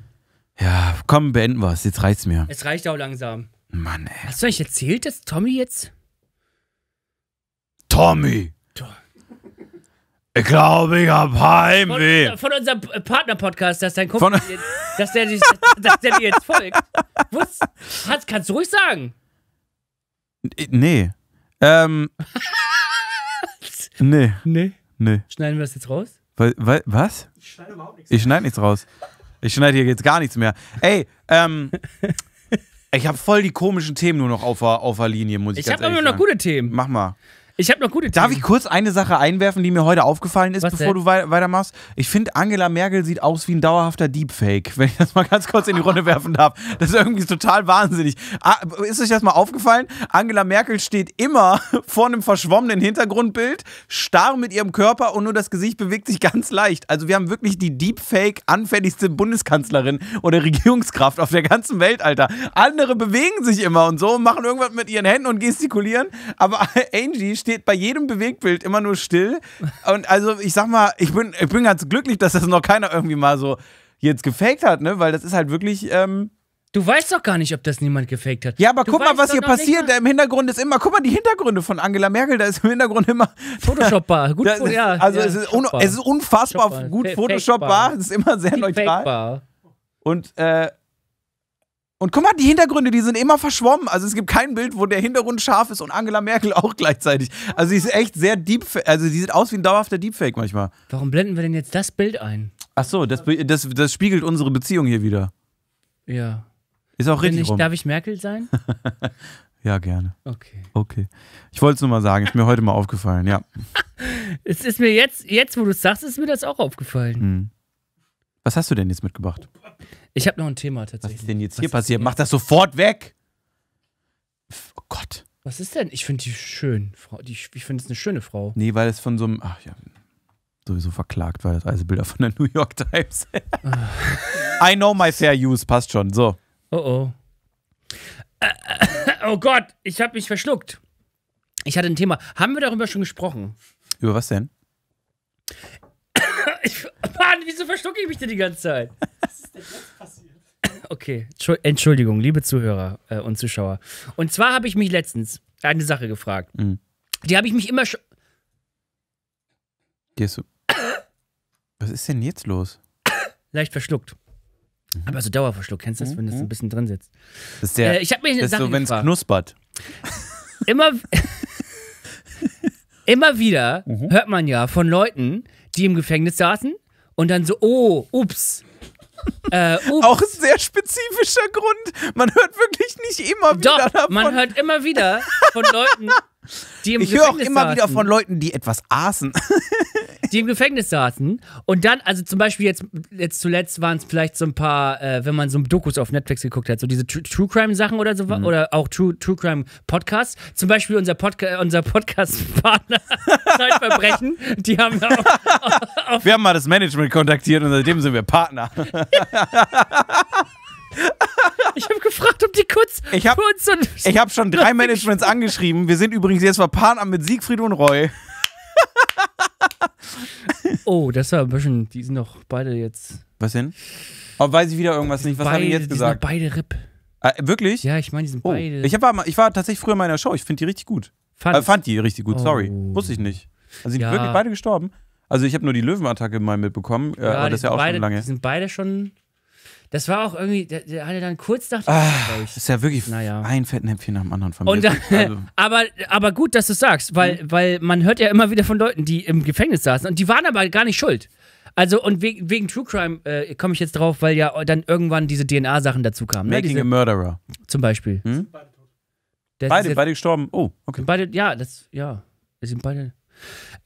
Ja, komm, beenden wir es. Jetzt reicht's mir. Es reicht auch langsam. Mann, ey. Hast du euch erzählt, dass Tommy jetzt. Tommy! ich glaube, ich hab Heimweh. Von, von unserem äh, Partner-Podcast, dass dein Kumpel, von jetzt, dass, der sich, dass der dir jetzt folgt. Was? Hans, kannst du ruhig sagen. Äh, nee. Ähm. nee. Nee. Nee. Schneiden wir das jetzt raus? Wa was? Ich schneide überhaupt nichts Ich schneide nichts raus. Ich schneide hier jetzt gar nichts mehr. Ey, ähm. ich habe voll die komischen Themen nur noch auf der, auf Linie, muss ich, ich ganz ehrlich sagen. Ich habe immer noch gute Themen. Mach mal. Ich habe noch gute Themen. Darf ich kurz eine Sache einwerfen, die mir heute aufgefallen ist, Was bevor denn? du weitermachst? Ich finde, Angela Merkel sieht aus wie ein dauerhafter Deepfake, wenn ich das mal ganz kurz in die Runde werfen darf. Das ist irgendwie total wahnsinnig. Ah, ist euch das mal aufgefallen? Angela Merkel steht immer vor einem verschwommenen Hintergrundbild, starr mit ihrem Körper und nur das Gesicht bewegt sich ganz leicht. Also wir haben wirklich die Deepfake-anfälligste Bundeskanzlerin oder Regierungskraft auf der ganzen Welt, Alter. Andere bewegen sich immer und so, machen irgendwas mit ihren Händen und gestikulieren, aber Angie steht steht bei jedem Bewegtbild immer nur still. Und also, ich sag mal, ich bin, ich bin ganz glücklich, dass das noch keiner irgendwie mal so jetzt gefaked hat, ne? Weil das ist halt wirklich. Ähm Du weißt doch gar nicht, ob das niemand gefaked hat. Ja, aber du guck mal, was hier passiert. Da Im Hintergrund ist immer, guck mal, die Hintergründe von Angela Merkel, da ist im Hintergrund immer. Photoshopbar, gut, ist, ja. Also ja, es, ist un, es, ist unfassbar Shopbar. gut Photoshopbar, es ist immer sehr Deep neutral. Fakebar. Und äh, und guck mal, die Hintergründe, die sind immer verschwommen. Also es gibt kein Bild, wo der Hintergrund scharf ist und Angela Merkel auch gleichzeitig. Also sie ist echt sehr deepfake. Also sie sieht aus wie ein dauerhafter Deepfake manchmal. Warum blenden wir denn jetzt das Bild ein? Ach so, das, das, das spiegelt unsere Beziehung hier wieder. Ja. Ist auch Bin richtig. Ich, rum. Darf ich Merkel sein? ja, gerne. Okay. Okay. Ich wollte es nur mal sagen, ist mir heute mal aufgefallen, ja. es ist mir jetzt, jetzt wo du es sagst, ist mir das auch aufgefallen. Mhm. Was hast du denn jetzt mitgebracht? Ich habe noch ein Thema tatsächlich. Was ist denn jetzt Was hier passiert? Mach das sofort weg! Oh Gott. Was ist denn? Ich finde die schön. ich finde es eine schöne Frau. Nee, weil es von so einem. Ach ja. Sowieso verklagt, weil das also Bilder von der New York Times. Ah. I know my fair use, passt schon. So. Oh oh. Äh, äh, oh Gott, ich habe mich verschluckt. Ich hatte ein Thema. Haben wir darüber schon gesprochen? Über was denn? Ich, Mann, wieso verstucke ich mich denn die ganze Zeit? Was ist denn jetzt passiert? Okay, Entschuldigung, liebe Zuhörer äh, und Zuschauer. Und zwar habe ich mich letztens eine Sache gefragt. Mhm. Die habe ich mich immer schon. Die ist so. Was ist denn jetzt los? Leicht verschluckt. Mhm. Aber so Dauerverschluck, Kennst du das, wenn das ein mhm. bisschen drin sitzt? Das ist der, äh, ich habe mich eine das Sache so, wenn es knuspert. Immer, immer wieder mhm. hört man ja von Leuten, die im Gefängnis saßen und dann so, oh, ups. Äh, Auch ein sehr spezifischer Grund. Man hört wirklich nicht immer wieder. Doch, davon. man hört immer wieder von Leuten, die im ich höre auch immer saßen. wieder von Leuten, die etwas aßen. die im Gefängnis saßen. Und dann, also zum Beispiel jetzt, jetzt zuletzt waren es vielleicht so ein paar, äh, wenn man so Dokus auf Netflix geguckt hat, so diese True, Crime Sachen oder so, mhm. oder auch True, True Crime Podcasts. Zum Beispiel unser, Podca äh, unser Podcast-Partner Zeitverbrechen, die haben auf, auf, Wir haben mal das Management kontaktiert und seitdem sind wir Partner ich habe gefragt, ob die kurz. Ich habe hab schon drei Managements angeschrieben. Wir sind übrigens jetzt bei Panam mit Siegfried und Roy. oh, das war ein bisschen. Die sind doch beide jetzt. Was denn? Oh, weiß ich wieder irgendwas nicht. Was beide, haben die jetzt gesagt? Die sind beide RIP. Ah, wirklich? Ja, ich meine, die sind oh. beide. Ich, hab, ich war tatsächlich früher in meiner Show. Ich finde die richtig gut. Fand, äh, fand die richtig gut, oh. sorry. Wusste ich nicht. Also sind ja. wirklich beide gestorben? Also ich habe nur die Löwenattacke mal mitbekommen, äh, ja, aber das ist ja auch beide, schon lange. Die sind beide schon das war auch irgendwie, der, der hatte dann kurz nach dem ah, Ist ja wirklich naja. ein Fettnäpfchen nach dem anderen von mir. Äh, also. aber, aber gut, dass du es sagst, weil, mhm. weil man hört ja immer wieder von Leuten, die im Gefängnis saßen und die waren aber gar nicht schuld. Also, und we wegen True Crime äh, komme ich jetzt drauf, weil ja dann irgendwann diese DNA-Sachen dazu kamen. Ne? Making ne? a Murderer. Zum Beispiel. Hm? beide, beide gestorben. Oh, okay. Beide, ja, das, ja. Wir sind beide.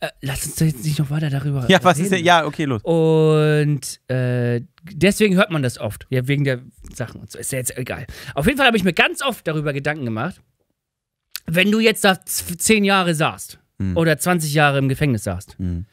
Äh, lass uns jetzt nicht noch weiter darüber Ja, was ist denn? Ja, okay, los. Und äh, deswegen hört man das oft. Ja, wegen der Sachen und so. Ist ja jetzt egal. Auf jeden Fall habe ich mir ganz oft darüber Gedanken gemacht, wenn du jetzt da zehn Jahre saßt mhm. oder 20 Jahre im Gefängnis saßt, mhm.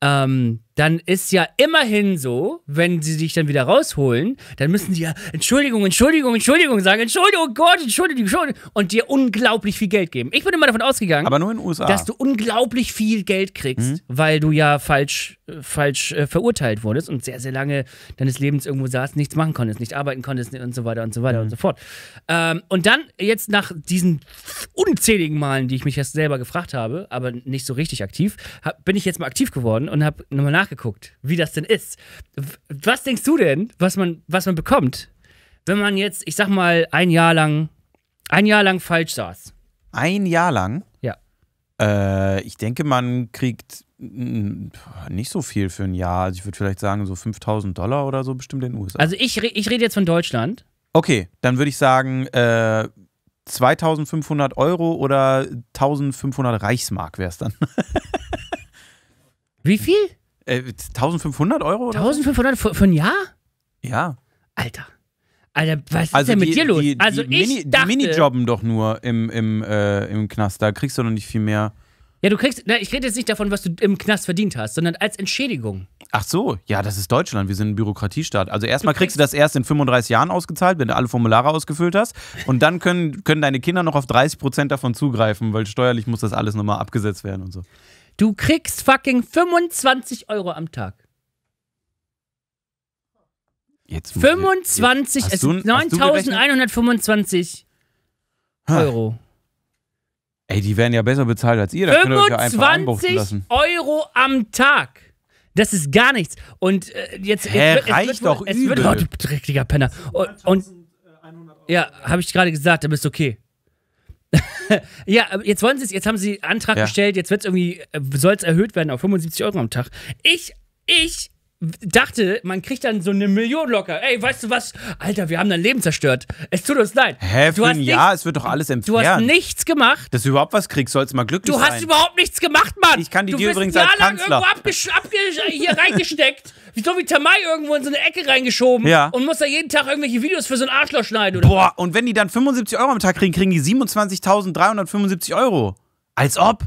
ähm, dann ist ja immerhin so, wenn sie dich dann wieder rausholen, dann müssen sie ja Entschuldigung, Entschuldigung, Entschuldigung sagen, Entschuldigung, Gott, Entschuldigung, Entschuldigung und dir unglaublich viel Geld geben. Ich bin immer davon ausgegangen, aber nur in USA, dass du unglaublich viel Geld kriegst, mhm. weil du ja falsch falsch äh, verurteilt wurdest und sehr sehr lange deines Lebens irgendwo saßt, nichts machen konntest, nicht arbeiten konntest und so weiter und so weiter mhm. und so fort. Ähm, und dann jetzt nach diesen unzähligen Malen, die ich mich erst selber gefragt habe, aber nicht so richtig aktiv, hab, bin ich jetzt mal aktiv geworden und habe nochmal nach nachgeguckt, wie das denn ist. Was denkst du denn, was man, was man bekommt, wenn man jetzt, ich sag mal, ein Jahr lang, ein Jahr lang falsch saß? Ein Jahr lang? Ja. Äh, ich denke, man kriegt nicht so viel für ein Jahr. Also ich würde vielleicht sagen, so 5000 Dollar oder so bestimmt in den USA. Also ich, re ich rede jetzt von Deutschland. Okay, dann würde ich sagen, äh, 2500 Euro oder 1500 Reichsmark wäre es dann. Wie viel? Äh, 1500 Euro? Oder 1500 für, für ein Jahr? Ja. Alter. Alter, was also ist denn die, mit dir los? Die, also die ich Mini, dachte, die Minijobben doch nur im, im, äh, im Knast, da kriegst du noch nicht viel mehr. Ja, du kriegst, na, ich rede jetzt nicht davon, was du im Knast verdient hast, sondern als Entschädigung. Ach so, ja, das ist Deutschland, wir sind ein Bürokratiestaat. Also erstmal kriegst, kriegst du das erst in 35 Jahren ausgezahlt, wenn du alle Formulare ausgefüllt hast und dann können, können deine Kinder noch auf 30 Prozent davon zugreifen, weil steuerlich muss das alles nochmal abgesetzt werden und so. Du kriegst fucking 25 Euro am Tag. Jetzt 25, jetzt, es 9125 Euro. Ey, die werden ja besser bezahlt als ihr. Da 25 ja Euro am Tag. Das ist gar nichts. Und äh, jetzt, Hä, jetzt, reicht es wird, doch es übel. Wird, oh, du dreckiger Penner. Und, und ja, habe ich gerade gesagt, dann bist okay. ja, jetzt wollen sie es, jetzt haben sie Antrag ja. gestellt, jetzt wird irgendwie, äh, soll es erhöht werden auf 75 Euro am Tag. Ich, ich dachte, man kriegt dann so eine Million locker. Ey, weißt du was? Alter, wir haben dein Leben zerstört. Es tut uns leid. Hä, für du ein Jahr, es wird doch alles entfernt. Du hast nichts gemacht. Dass du überhaupt was kriegst, sollst du mal glücklich sein. Du hast überhaupt nichts gemacht, Mann. Ich kann die du dir übrigens als Kanzler. Du bist jahrelang irgendwo abgesch hier reingesteckt so wie Tamay irgendwo in so eine Ecke reingeschoben ja. und muss da jeden Tag irgendwelche Videos für so ein Arschloch schneiden. Oder? Boah, und wenn die dann 75 Euro am Tag kriegen, kriegen die 27.375 Euro. Als ob.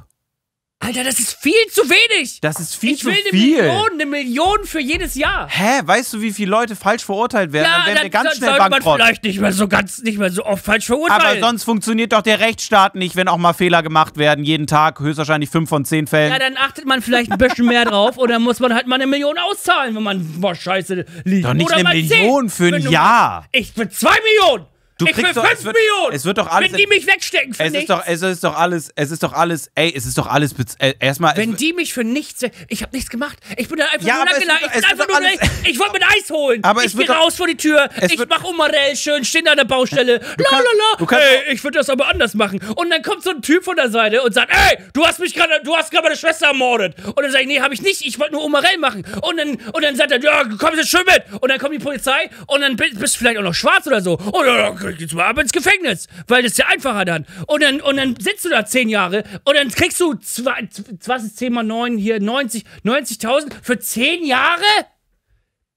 Alter, das ist viel zu wenig. Das ist viel ich zu viel. Ich will eine Million, eine Million für jedes Jahr. Hä, weißt du, wie viele Leute falsch verurteilt werden? Ja, dann werden dann wir ganz schnell bankrott. Man vielleicht nicht mehr so ganz, nicht mehr so oft falsch verurteilt. Aber sonst funktioniert doch der Rechtsstaat nicht, wenn auch mal Fehler gemacht werden jeden Tag, höchstwahrscheinlich fünf von zehn Fällen. Ja, dann achtet man vielleicht ein bisschen mehr drauf oder muss man halt mal eine Million auszahlen, wenn man boah, Scheiße liegt. Doch nicht oder eine Million zehn, für ein Jahr. Ich für zwei Millionen. Du ich kriegst will doch, es wird, Millionen, es wird doch alles. Wenn die mich wegstecken für es nichts. Ist doch, es ist doch alles, es ist doch alles, ey, es ist doch alles, äh, erstmal. Wenn die mich für nichts, ich habe nichts gemacht. Ich bin da einfach ja, nur lang ich, einfach nur ich, ich wollte mit Eis holen. Aber ich gehe raus vor die Tür, ich mach Umarell schön, Stehen da an der Baustelle, lalala, ey, ich würde das aber anders machen. Und dann kommt so ein Typ von der Seite und sagt, ey, du hast mich gerade, du hast gerade meine Schwester ermordet. Und dann sage ich, nee, habe ich nicht, ich wollte nur Umarell machen. Und dann, und dann sagt er, ja, komm jetzt schön mit. Und dann kommt die Polizei und dann bist du vielleicht auch noch schwarz oder so. Und dann, jetzt mal ab ins Gefängnis, weil das ist ja einfacher dann. Und dann, und dann sitzt du da zehn Jahre und dann kriegst du, zwei, was ist 10 mal 9 hier, 90, 90.000 für zehn Jahre?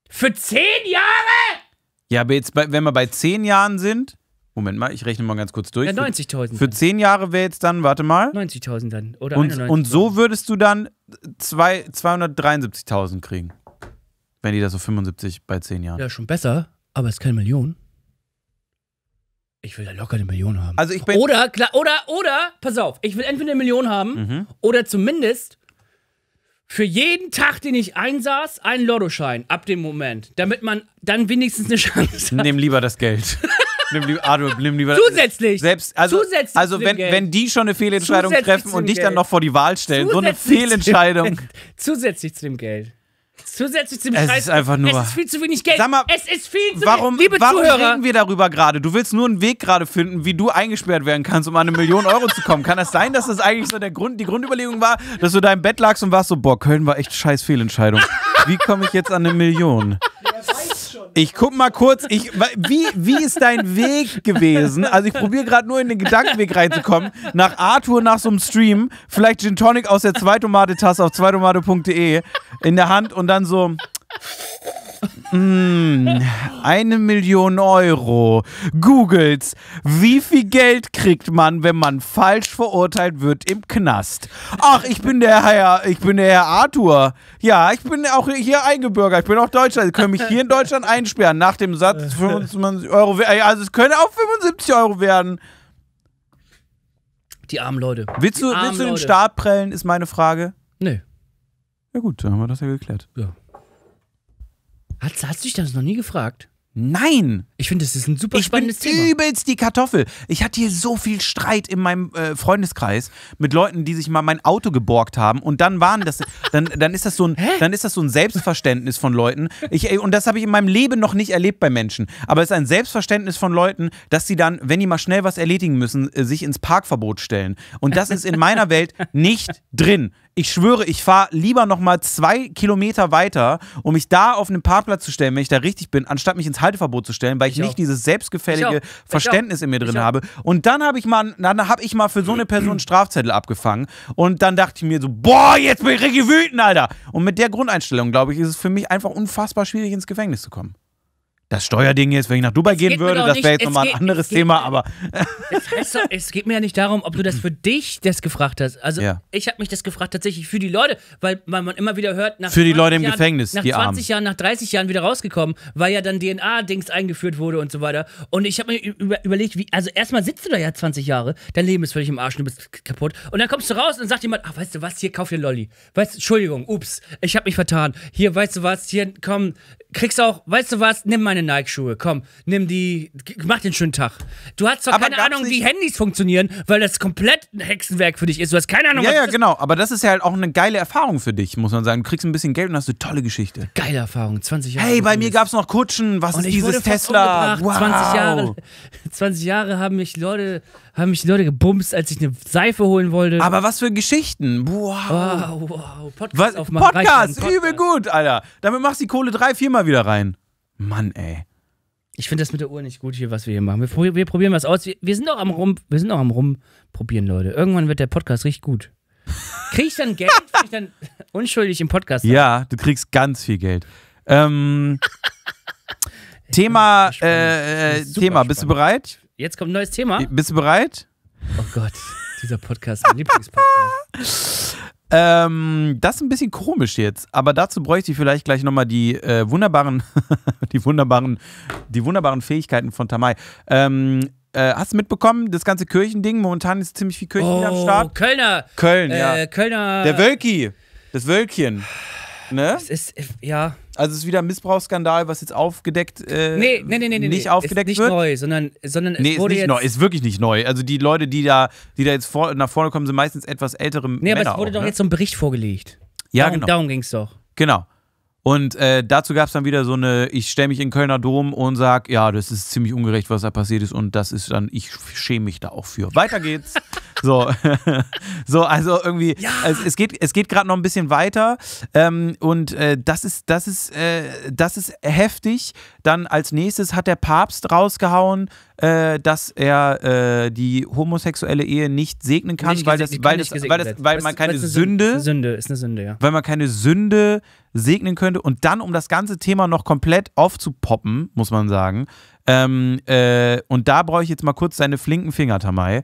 Für zehn Jahre? Ja, aber jetzt, wenn wir bei zehn Jahren sind, Moment mal, ich rechne mal ganz kurz durch. Ja, 90.000. Für zehn Jahre wäre jetzt dann, warte mal. 90.000 dann, oder und, und so würdest du dann 273.000 kriegen. Wenn die da so 75 bei zehn Jahren. Ja, schon besser, aber es ist keine Million. Ich will da locker eine Million haben. Also ich bin oder, klar, oder, oder, pass auf, ich will entweder eine Million haben mhm. oder zumindest für jeden Tag, den ich einsaß, einen Lottoschein ab dem Moment, damit man dann wenigstens eine Chance hat. Nimm lieber das Geld. nimm, lieber, ah, nimm lieber Zusätzlich. Selbst, also, Zusätzlich also wenn, wenn die schon eine Fehlentscheidung treffen und dich Geld. dann noch vor die Wahl stellen, so eine Fehlentscheidung. Zusätzlich zu dem Geld zusätzlich zum es Preis. Es ist einfach nur. Es ist viel zu wenig Geld. Sag mal, es ist viel zu warum, wenig. Liebe warum Zuhörer. reden wir darüber gerade? Du willst nur einen Weg gerade finden, wie du eingesperrt werden kannst, um an eine Million Euro zu kommen. Kann das sein, dass das eigentlich so der Grund, die Grundüberlegung war, dass du da im Bett lagst und warst so, boah, Köln war echt scheiß Fehlentscheidung. Wie komme ich jetzt an eine Million? Ich guck mal kurz, ich, wie, wie ist dein Weg gewesen? Also ich probiere gerade nur in den Gedankenweg reinzukommen. Nach Arthur, nach so einem Stream, vielleicht Gin Tonic aus der Zweitomate-Tasse auf zweitomate.de in der Hand und dann so... Mm, eine Million Euro. Googles, wie viel Geld kriegt man, wenn man falsch verurteilt wird im Knast? Ach, ich bin der Herr, ich bin der Herr Arthur. Ja, ich bin auch hier eingebürgert. Ich bin auch Deutschland. Sie können mich hier in Deutschland einsperren nach dem Satz 25 Euro. Also es können auch 75 Euro werden. Die armen Leute. Willst du, willst du den Leute. Staat prellen, ist meine Frage. Nee. Ja gut, dann haben wir das ja geklärt. Ja. Hast, hast du dich das noch nie gefragt? Nein! Ich finde, das ist ein super ich spannendes bin Thema. übelst die Kartoffel. Ich hatte hier so viel Streit in meinem äh, Freundeskreis mit Leuten, die sich mal mein Auto geborgt haben und dann waren das dann, dann ist das so ein dann ist das so ein Selbstverständnis von Leuten. Ich, und das habe ich in meinem Leben noch nicht erlebt bei Menschen, aber es ist ein Selbstverständnis von Leuten, dass sie dann, wenn die mal schnell was erledigen müssen, äh, sich ins Parkverbot stellen und das ist in meiner Welt nicht drin ich schwöre, ich fahre lieber nochmal zwei Kilometer weiter, um mich da auf einen Parkplatz zu stellen, wenn ich da richtig bin, anstatt mich ins Halteverbot zu stellen, weil ich, ich nicht auch. dieses selbstgefällige Verständnis in mir drin habe. Und dann habe ich mal, dann habe ich mal für so eine Person einen Strafzettel abgefangen und dann dachte ich mir so, boah, jetzt bin ich richtig wütend, Alter. Und mit der Grundeinstellung, glaube ich, ist es für mich einfach unfassbar schwierig, ins Gefängnis zu kommen. Das Steuerding jetzt, wenn ich nach Dubai es gehen würde, das wäre jetzt nochmal ein anderes Thema, aber. Es, doch, es, geht mir ja nicht darum, ob du das für dich das gefragt hast. Also, ja. ich habe mich das gefragt tatsächlich für die Leute, weil, weil man immer wieder hört, nach. Für die Leute im Jahren, Gefängnis, nach die 20 Armen. Jahren, nach 30 Jahren wieder rausgekommen, weil ja dann DNA-Dings eingeführt wurde und so weiter. Und ich habe mir über, überlegt, wie. Also, erstmal sitzt du da ja 20 Jahre, dein Leben ist völlig im Arsch, du bist kaputt. Und dann kommst du raus und sagt jemand, ach, weißt du was, hier kauf dir Lolli. Weißt du, Entschuldigung, ups, ich habe mich vertan. Hier, weißt du was, hier, komm, kriegst auch, weißt du was, nimm mal meine Nike-Schuhe, komm, nimm die, mach den schönen Tag. Du hast zwar aber keine Ahnung, wie Handys funktionieren, weil das komplett ein Hexenwerk für dich ist. Du hast keine Ahnung, ja, was Ja, ja, genau. Aber das ist ja halt auch eine geile Erfahrung für dich, muss man sagen. Du kriegst ein bisschen Geld und hast eine tolle Geschichte. Geile Erfahrung, 20 Jahre. Hey, bei mir gab es noch Kutschen, was und ist dieses Tesla? Wow. 20 Jahre, 20 Jahre haben mich Leute, haben mich Leute gebumst, als ich eine Seife holen wollte. Aber was für Geschichten. Wow. wow, wow. Podcast was, aufmachen. Podcast, Podcast, übel gut, Alter. Damit machst du die Kohle drei, viermal wieder rein. Mann, ey. Ich finde das mit der Uhr nicht gut hier, was wir hier machen. Wir, prob wir probieren was aus. Wir, wir, sind noch am rum, wir sind noch am rumprobieren, Leute. Irgendwann wird der Podcast richtig gut. Krieg ich dann Geld? ich dann unschuldig im Podcast? Ja, du kriegst ganz viel Geld. Ähm, Thema, äh, äh Thema. Spannend. Bist du bereit? Jetzt kommt ein neues Thema. Bist du bereit? Oh Gott, dieser Podcast, mein Lieblingspodcast. Ähm, das ist ein bisschen komisch jetzt, aber dazu bräuchte ich vielleicht gleich nochmal die, äh, wunderbaren, die, wunderbaren, die wunderbaren Fähigkeiten von Tamai. Ähm, äh, hast du mitbekommen, das ganze Kirchending? Momentan ist ziemlich viel Kirchen oh, am Start. Oh, Kölner! Köln, äh, ja. Kölner. Der Wölki. Das Wölkchen. Ne? Es ist, äh, ja. Also es ist wieder ein Missbrauchsskandal, was jetzt aufgedeckt äh, nee, nee, nee, nee, nicht nee. aufgedeckt ist nicht wird. neu, sondern, sondern nee, es wurde ist nicht neu, ist wirklich nicht neu. Also die Leute, die da, die da jetzt vor, nach vorne kommen, sind meistens etwas ältere nee, Männer. Nee, aber es wurde auch, doch ne? jetzt so ein Bericht vorgelegt. Ja, darum, genau. Darum ging es doch. Genau. Und äh, dazu gab es dann wieder so eine, ich stelle mich in Kölner Dom und sage, ja, das ist ziemlich ungerecht, was da passiert ist und das ist dann, ich schäme mich da auch für. Weiter geht's. So, so also irgendwie, ja. also es geht, es geht gerade noch ein bisschen weiter ähm, und äh, das ist, das ist, äh, das ist heftig. Dann als nächstes hat der Papst rausgehauen, äh, dass er äh, die homosexuelle Ehe nicht segnen kann, nicht weil, das, weil, das, weil, das, weil, man keine ist Sünde, Sünde, ist eine Sünde, ja. weil man keine Sünde segnen könnte. Und dann, um das ganze Thema noch komplett aufzupoppen, muss man sagen. Ähm, äh, und da brauche ich jetzt mal kurz seine flinken Finger, Tamay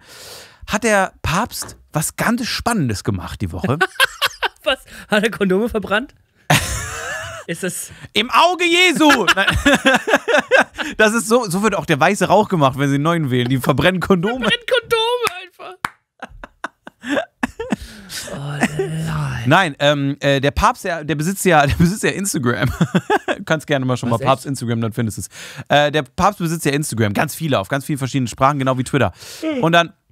hat der Papst was ganz Spannendes gemacht die Woche. was? Hat er Kondome verbrannt? Ist das Im Auge Jesu! das ist so, so wird auch der weiße Rauch gemacht, wenn sie einen neuen wählen. Die verbrennen Kondome. Verbrennen Kondome einfach. Oh, nein, nein ähm, äh, der Papst, der, der, besitzt ja, der besitzt ja Instagram. du kannst gerne mal schon Was mal Papst echt? Instagram, dann findest du es. Äh, der Papst besitzt ja Instagram, ganz viele, auf ganz vielen verschiedenen Sprachen, genau wie Twitter. Hm. Und dann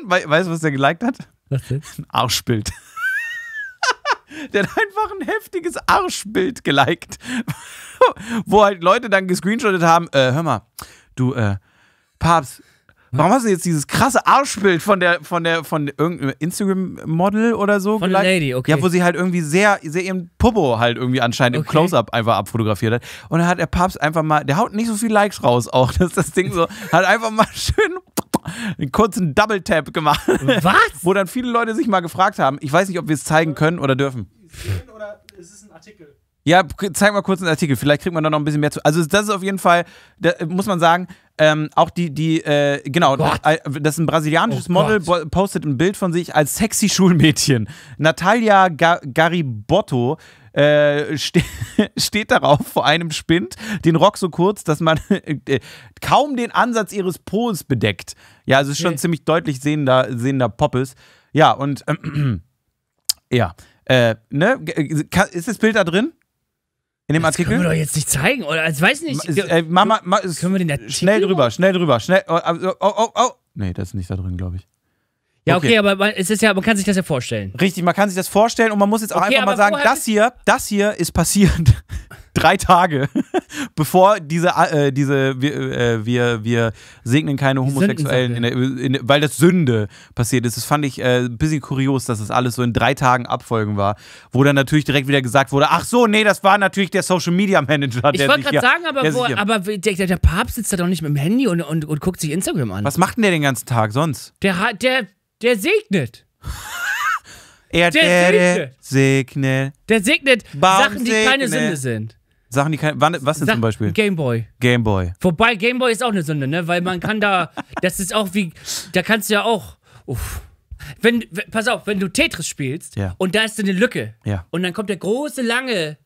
Und we weißt du, was der geliked hat? Was denn? Ein Arschbild. der hat einfach ein heftiges Arschbild geliked. Wo halt Leute dann gescreenshottet haben, äh, hör mal, du, äh, Papst, Warum hast du jetzt dieses krasse Arschbild von der, von der, von irgendeinem Instagram-Model oder so? Von der Lady, okay. Ja, wo sie halt irgendwie sehr, sehr ihren Popo halt irgendwie anscheinend okay. im Close-Up einfach abfotografiert hat. Und dann hat der Papst einfach mal, der haut nicht so viele Likes raus auch, dass das Ding so, hat einfach mal schön einen kurzen Double Tap gemacht. Was? Wo dann viele Leute sich mal gefragt haben. Ich weiß nicht, ob wir es zeigen können oder dürfen. Oder ist es ein Artikel? Ja, zeig mal kurz einen Artikel. Vielleicht kriegt man da noch ein bisschen mehr zu. Also, das ist auf jeden Fall, da, muss man sagen, ähm, auch die, die, äh, genau, oh äh, das ist ein brasilianisches oh Model, Gott. postet ein Bild von sich als sexy Schulmädchen. Natalia Ga Garibotto äh, ste steht darauf vor einem Spind, den Rock so kurz, dass man äh, kaum den Ansatz ihres Pols bedeckt. Ja, also es ist schon okay. ziemlich deutlich sehender, sehender Poppes. Ja, und äh, ja, ne? Äh, ist das Bild da drin? In dem das Artikel? Können wir doch jetzt nicht zeigen, oder? Also, weiß nicht. Äh, Mama, ma, können wir den Artikel Schnell drüber, schnell drüber, schnell. Oh, also, oh, oh, oh. Nee, das ist nicht da drin, glaube ich. Ja, okay, okay aber man, es ist ja, man kann sich das ja vorstellen. Richtig, man kann sich das vorstellen und man muss jetzt auch okay, einfach mal sagen, das hier, das hier ist passiert drei Tage, bevor diese, äh, diese wir, äh, wir, wir segnen keine Homosexuellen, in der, in, weil das Sünde passiert ist. Das fand ich äh, ein bisschen kurios, dass das alles so in drei Tagen Abfolgen war, wo dann natürlich direkt wieder gesagt wurde, ach so, nee, das war natürlich der Social Media Manager. Der Ich wollte gerade sagen, aber, wo, aber der, der, Papst sitzt da doch nicht mit dem Handy und, und, und guckt sich Instagram an. Was macht denn der den ganzen Tag sonst? Der, der der segnet. er segnet. Der segnet Baum Sachen, die segnet. keine Sünde sind. Sachen, die keine. Was denn Sa zum Beispiel? Gameboy. Gameboy. Wobei Gameboy ist auch eine Sünde, ne? Weil man kann da. das ist auch wie. Da kannst du ja auch. Uff. Wenn, pass auf, wenn du Tetris spielst ja. und da ist eine Lücke ja. und dann kommt der große lange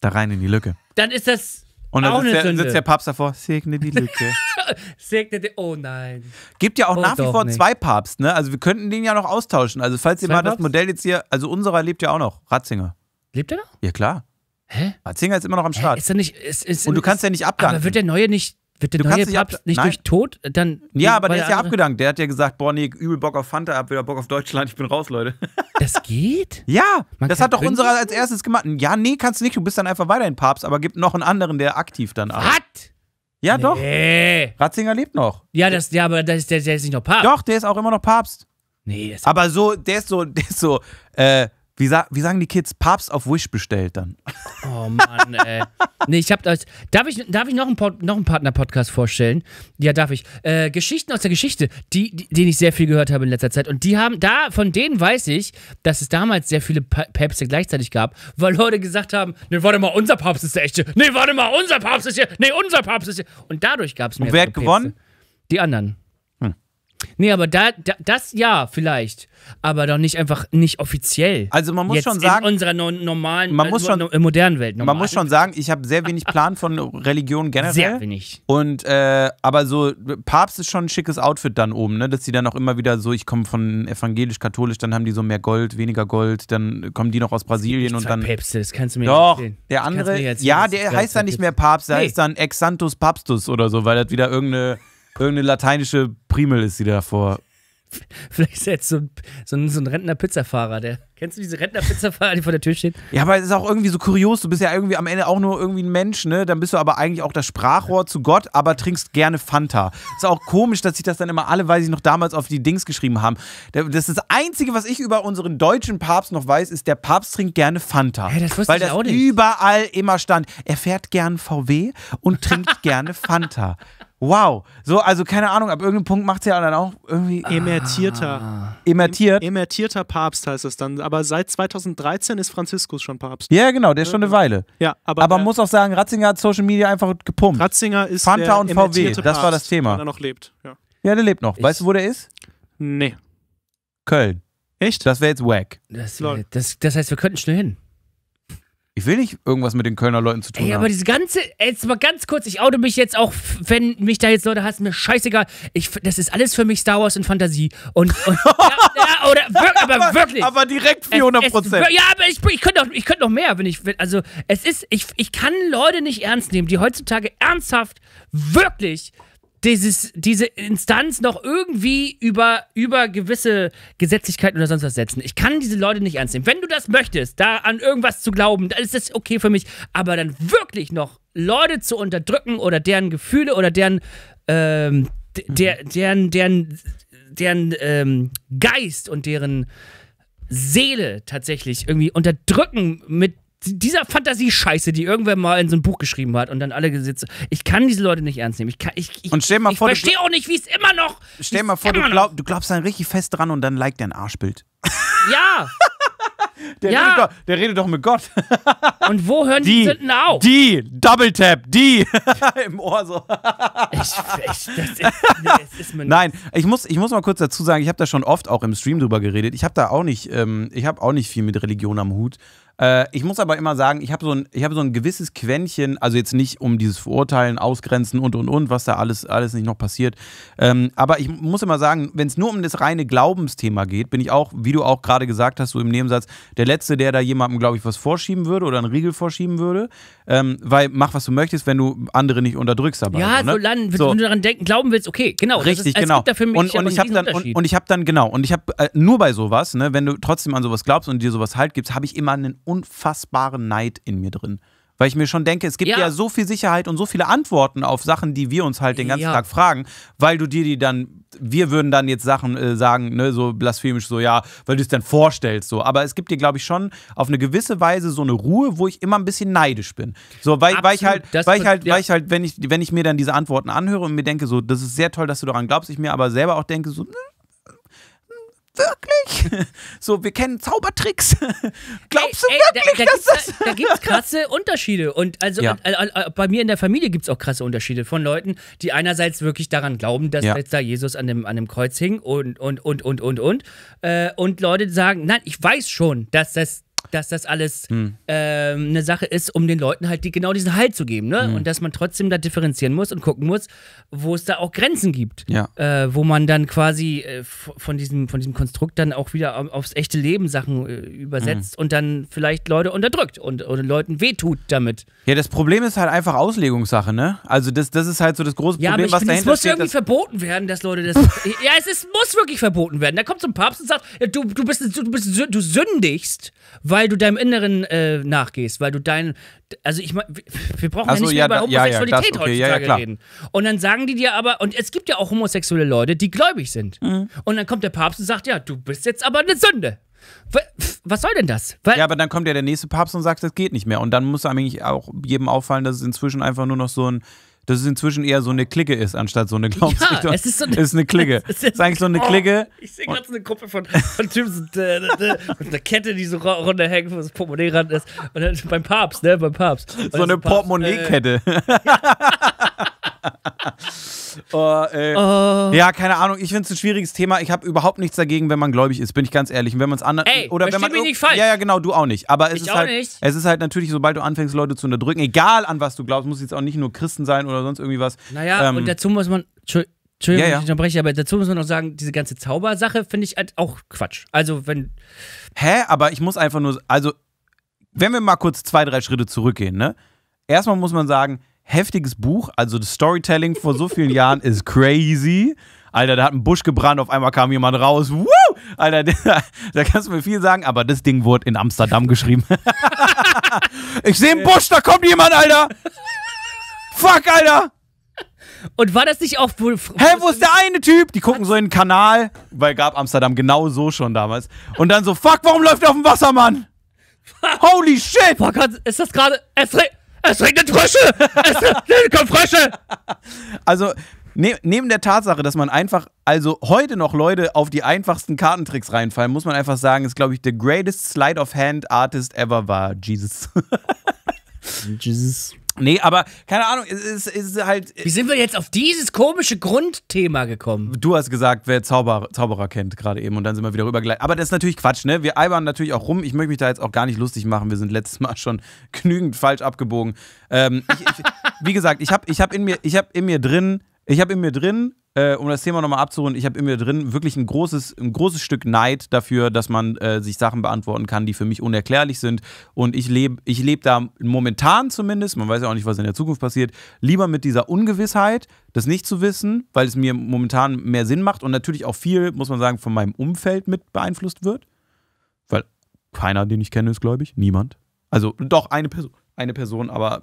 da rein in die Lücke, dann ist das und dann sitzt der, sitzt der, Papst davor, segne die Lücke. segne die, oh nein. Gibt ja auch oh, nach wie vor nicht. zwei Papst, ne? Also wir könnten den ja noch austauschen. Also falls ihr zwei mal Papst? das Modell jetzt hier, also unserer lebt ja auch noch, Ratzinger. Lebt er noch? Ja, klar. Hä? Ratzinger ist immer noch am Start. Ist er nicht, ist, ist, und du kannst ja nicht abdanken. Aber wird der Neue nicht wird der du neue Papst nicht, nicht durch Tod? Äh, dann ja, aber der ist ja andere? abgedankt. Der hat ja gesagt, boah, nee, übel Bock auf Fanta, hab wieder Bock auf Deutschland, ich bin raus, Leute. Das geht? ja, Man das hat doch unser als erstes gemacht. Ja, nee, kannst du nicht, du bist dann einfach weiterhin Papst, aber gibt noch einen anderen, der aktiv dann ab. Hat! Ja, nee. doch. Ratzinger lebt noch. Ja, das, ja aber das, der, der ist nicht noch Papst. Doch, der ist auch immer noch Papst. Nee, das Aber so, der ist so, der ist so, äh, wie, sa wie, sagen die Kids, Papst auf Wish bestellt dann? Oh Mann, ey. Nee, ich hab das. Darf ich, darf ich noch einen, noch einen Partner-Podcast vorstellen? Ja, darf ich. Äh, Geschichten aus der Geschichte, die, die, den ich sehr viel gehört habe in letzter Zeit. Und die haben, da, von denen weiß ich, dass es damals sehr viele pa Päpste gleichzeitig gab, weil Leute gesagt haben: Nee, warte mal, unser Papst ist der echte. Nee, warte mal, unser Papst ist hier. Nee, unser Papst ist hier. Und dadurch gab es mehr. Und wer hat gewonnen? Die anderen. Nee, aber da, da, das ja, vielleicht. Aber doch nicht einfach nicht offiziell. Also man muss Jetzt schon sagen. In unserer no normalen, man muss äh, schon, no modernen Welt. Normal. Man muss schon sagen, ich habe sehr wenig Plan von Religion generell. Sehr wenig. Und äh, aber so, Papst ist schon ein schickes Outfit dann oben, ne? Dass die dann auch immer wieder so, ich komme von evangelisch-katholisch, dann haben die so mehr Gold, weniger Gold, dann kommen die noch aus Brasilien und dann. Päpste, das kannst du mir doch, nicht erzählen. Der andere. Erzählen, ja, der heißt dann nicht mehr Papst, der nee. heißt dann Exantus Papstus oder so, weil das wieder irgendeine. Irgendeine lateinische Primel ist sie davor. Vielleicht ist er jetzt so, so ein, so ein Rentner-Pizzafahrer, der. Kennst du diese Rentner-Pizzafahrer, die vor der Tür stehen? Ja, aber es ist auch irgendwie so kurios. Du bist ja irgendwie am Ende auch nur irgendwie ein Mensch, ne? Dann bist du aber eigentlich auch das Sprachrohr zu Gott, aber trinkst gerne Fanta. Ist auch komisch, dass sich das dann immer alle, weil sie noch damals auf die Dings geschrieben haben. Das ist das Einzige, was ich über unseren deutschen Papst noch weiß, ist, der Papst trinkt gerne Fanta. Hey, das wusste weil das überall immer stand. Er fährt gern VW und trinkt gerne Fanta wow. So, also keine Ahnung, ab irgendeinem Punkt macht es ja dann auch irgendwie. Ah. Emertierter. Ah. Emertiert. Em emertierter Papst heißt es dann. Aber seit 2013 ist Franziskus schon Papst. Ja, genau, der ist schon eine äh, Weile. Ja, aber. Aber man muss auch sagen, Ratzinger hat Social Media einfach gepumpt. Ratzinger ist. Fanta der und VW, das war das Thema. Der noch lebt, ja. Ja, der lebt noch. Ich weißt du, wo der ist? Nee. Köln. Echt? Das wäre jetzt wack. Das, das, das heißt, wir könnten schnell hin. Ich will nicht irgendwas mit den Kölner Leuten zu tun ey, haben. aber diese ganze, jetzt mal ganz kurz, ich oute mich jetzt auch, wenn mich da jetzt Leute hassen, mir scheißegal. Ich, das ist alles für mich Star Wars und Fantasie. Und, und ja, ja, oder, wir, aber, aber wirklich. Aber direkt 400 Prozent. Ja, aber ich, ich könnte noch, könnt noch mehr, wenn ich, also es ist, ich, ich kann Leute nicht ernst nehmen, die heutzutage ernsthaft wirklich dieses, diese Instanz noch irgendwie über, über gewisse Gesetzlichkeiten oder sonst was setzen. Ich kann diese Leute nicht ernst nehmen. Wenn du das möchtest, da an irgendwas zu glauben, dann ist das okay für mich. Aber dann wirklich noch Leute zu unterdrücken oder deren Gefühle oder deren, ähm, mhm. der, deren, deren, deren ähm, Geist und deren Seele tatsächlich irgendwie unterdrücken mit dieser Fantasiescheiße, die irgendwer mal in so ein Buch geschrieben hat und dann alle gesitzt. Ich kann diese Leute nicht ernst nehmen. Ich, kann, ich, ich, und stell mal ich vor, verstehe auch nicht, wie es immer noch. Stell mal vor, du, glaub, du, glaubst dann richtig fest dran und dann liked dein Arschbild. Ja! der, ja. Redet doch, der redet doch mit Gott. und wo hören die, die auf? Die, Double Tap, die im Ohr so. ich, ich, das ist, das ist Nein, ich muss, ich muss mal kurz dazu sagen, ich habe da schon oft auch im Stream drüber geredet. Ich habe da auch nicht, ähm, ich habe auch nicht viel mit Religion am Hut. Äh, ich muss aber immer sagen, ich habe so, ein, hab so ein gewisses Quäntchen, also jetzt nicht um dieses Verurteilen, Ausgrenzen und und und, was da alles, alles nicht noch passiert. Ähm, aber ich muss immer sagen, wenn es nur um das reine Glaubensthema geht, bin ich auch, wie du auch gerade gesagt hast, so im Nebensatz, der Letzte, der da jemandem, glaube ich, was vorschieben würde oder einen Riegel vorschieben würde. Ähm, weil mach, was du möchtest, wenn du andere nicht unterdrückst dabei. Ja, so, ne? Lan, so. wenn du daran denken, glauben willst, okay, genau. Richtig, ist, genau. Mich, und, und ich habe dann, und, und, ich habe dann, genau, und ich habe äh, nur bei sowas, ne, wenn du trotzdem an sowas glaubst und dir sowas halt gibst, habe ich immer einen unfassbaren Neid in mir drin. Weil ich mir schon denke, es gibt ja. ja. so viel Sicherheit und so viele Antworten auf Sachen, die wir uns halt den ganzen ja. Tag fragen, weil du dir die dann, wir würden dann jetzt Sachen äh, sagen, ne, so blasphemisch, so ja, weil du es dann vorstellst, so. Aber es gibt dir, glaube ich, schon auf eine gewisse Weise so eine Ruhe, wo ich immer ein bisschen neidisch bin. So, weil, Absolut, weil ich halt, halt, weil ich halt, ja. weil ich halt, wenn ich, wenn ich mir dann diese Antworten anhöre und mir denke, so, das ist sehr toll, dass du daran glaubst, ich mir aber selber auch denke, so, ne, wirklich? so, wir kennen Zaubertricks. Glaubst ey, du wirklich, da, da dass das. Da, da gibt's krasse Unterschiede. Und also ja. Äh, äh, äh, bei mir in der Familie gibt es auch krasse Unterschiede von Leuten, die einerseits wirklich daran glauben, dass ja. jetzt da Jesus an dem, an dem Kreuz hing und, und, und, und, und, und. Äh, und Leute sagen, nein, ich weiß schon, dass das dass das alles hm. ähm, eine Sache ist, um den Leuten halt die, genau diesen Halt zu geben. Ne? Hm. Und dass man trotzdem da differenzieren muss und gucken muss, wo es da auch Grenzen gibt. Ja. Äh, wo man dann quasi äh, von, diesem, von diesem Konstrukt dann auch wieder aufs echte Leben Sachen äh, übersetzt hm. und dann vielleicht Leute unterdrückt und oder Leuten wehtut damit. Ja, das Problem ist halt einfach Auslegungssache, ne? Also das, das ist halt so das große ja, Problem, was finde, dahinter steht. Es muss steht, irgendwie verboten werden, dass Leute das... ja, es ist, muss wirklich verboten werden. Da kommt so ein Papst und sagt, du, du, bist, du, bist, du sündigst, weil weil du deinem Inneren äh, nachgehst, weil du dein. Also ich meine, wir brauchen also, ja nicht ja, mehr über ja, Homosexualität ja, okay, heutzutage reden. Und dann sagen die dir aber, und es gibt ja auch homosexuelle Leute, die gläubig sind. Mhm. Und dann kommt der Papst und sagt, ja, du bist jetzt aber eine Sünde. Was soll denn das? Weil ja, aber dann kommt ja der nächste Papst und sagt, das geht nicht mehr. Und dann muss eigentlich auch jedem auffallen, dass es inzwischen einfach nur noch so ein dass es inzwischen eher so eine Clique ist, anstatt so eine Glaubensrichtung. Ja, es ist, so eine, es ist eine Clique. Es ist, es ist eigentlich so eine oh, Clique. Ich sehe gerade so eine Gruppe von, von Typen mit einer Kette, die so runterhängt, wo das Portemonnaie ran ist. Und dann beim Papst, ne? Beim Papst. Und so eine äh, Portemonnaie-Kette. Äh, ja. oh, äh, oh. Ja, keine Ahnung. Ich finde es ein schwieriges Thema. Ich habe überhaupt nichts dagegen, wenn man gläubig ist, bin ich ganz ehrlich. Und wenn man es anders. Ey, oder wenn man mich nicht falsch. Ja, ja, genau, du auch nicht. Aber es ich ist halt, nicht. es ist halt natürlich, sobald du anfängst, Leute zu unterdrücken, egal an was du glaubst, muss jetzt auch nicht nur Christen sein oder sonst irgendwie was. Naja, ähm, und dazu muss man. Entschuldigung, ja, ja. ich unterbreche, aber dazu muss man noch sagen, diese ganze Zaubersache finde ich halt auch Quatsch. Also, wenn. Hä? Aber ich muss einfach nur. Also, wenn wir mal kurz zwei, drei Schritte zurückgehen, ne? Erstmal muss man sagen, heftiges Buch. Also das Storytelling vor so vielen Jahren ist crazy. Alter, da hat ein Busch gebrannt, auf einmal kam jemand raus. Woo! Alter, da, kannst du mir viel sagen, aber das Ding wurde in Amsterdam geschrieben. ich sehe einen Busch, da kommt jemand, Alter! Fuck, Alter! Und war das nicht auch. wohl. Hä, wo ist der eine Typ? Die gucken so in den Kanal, weil gab Amsterdam genau so schon damals. Und dann so, fuck, warum läuft er auf dem Wassermann? Holy shit! Fuck, ist das gerade es regnet Frösche! Es kommen Frösche! Also, ne, neben der Tatsache, dass man einfach, also heute noch Leute auf die einfachsten Kartentricks reinfallen, muss man einfach sagen, ist, glaube ich, the greatest sleight of Hand Artist ever war Jesus. Jesus. Nee, aber keine Ahnung, es ist, es ist halt. Wie sind wir jetzt auf dieses komische Grundthema gekommen? Du hast gesagt, wer Zauber, Zauberer kennt, gerade eben, und dann sind wir wieder rübergeleitet. Aber das ist natürlich Quatsch, ne? Wir albern natürlich auch rum. Ich möchte mich da jetzt auch gar nicht lustig machen. Wir sind letztes Mal schon genügend falsch abgebogen. Ähm, ich, ich, wie gesagt, ich habe ich hab in, mir, hab in mir drin, ich habe in mir drin äh, um das Thema nochmal abzurunden, ich habe in mir drin wirklich ein großes, ein großes Stück Neid dafür, dass man äh, sich Sachen beantworten kann, die für mich unerklärlich sind. Und ich lebe ich leb da momentan zumindest, man weiß ja auch nicht, was in der Zukunft passiert, lieber mit dieser Ungewissheit, das nicht zu wissen, weil es mir momentan mehr Sinn macht und natürlich auch viel, muss man sagen, von meinem Umfeld mit beeinflusst wird. Weil keiner, den ich kenne, ist glaube ich, Niemand. Also doch eine Person eine Person, aber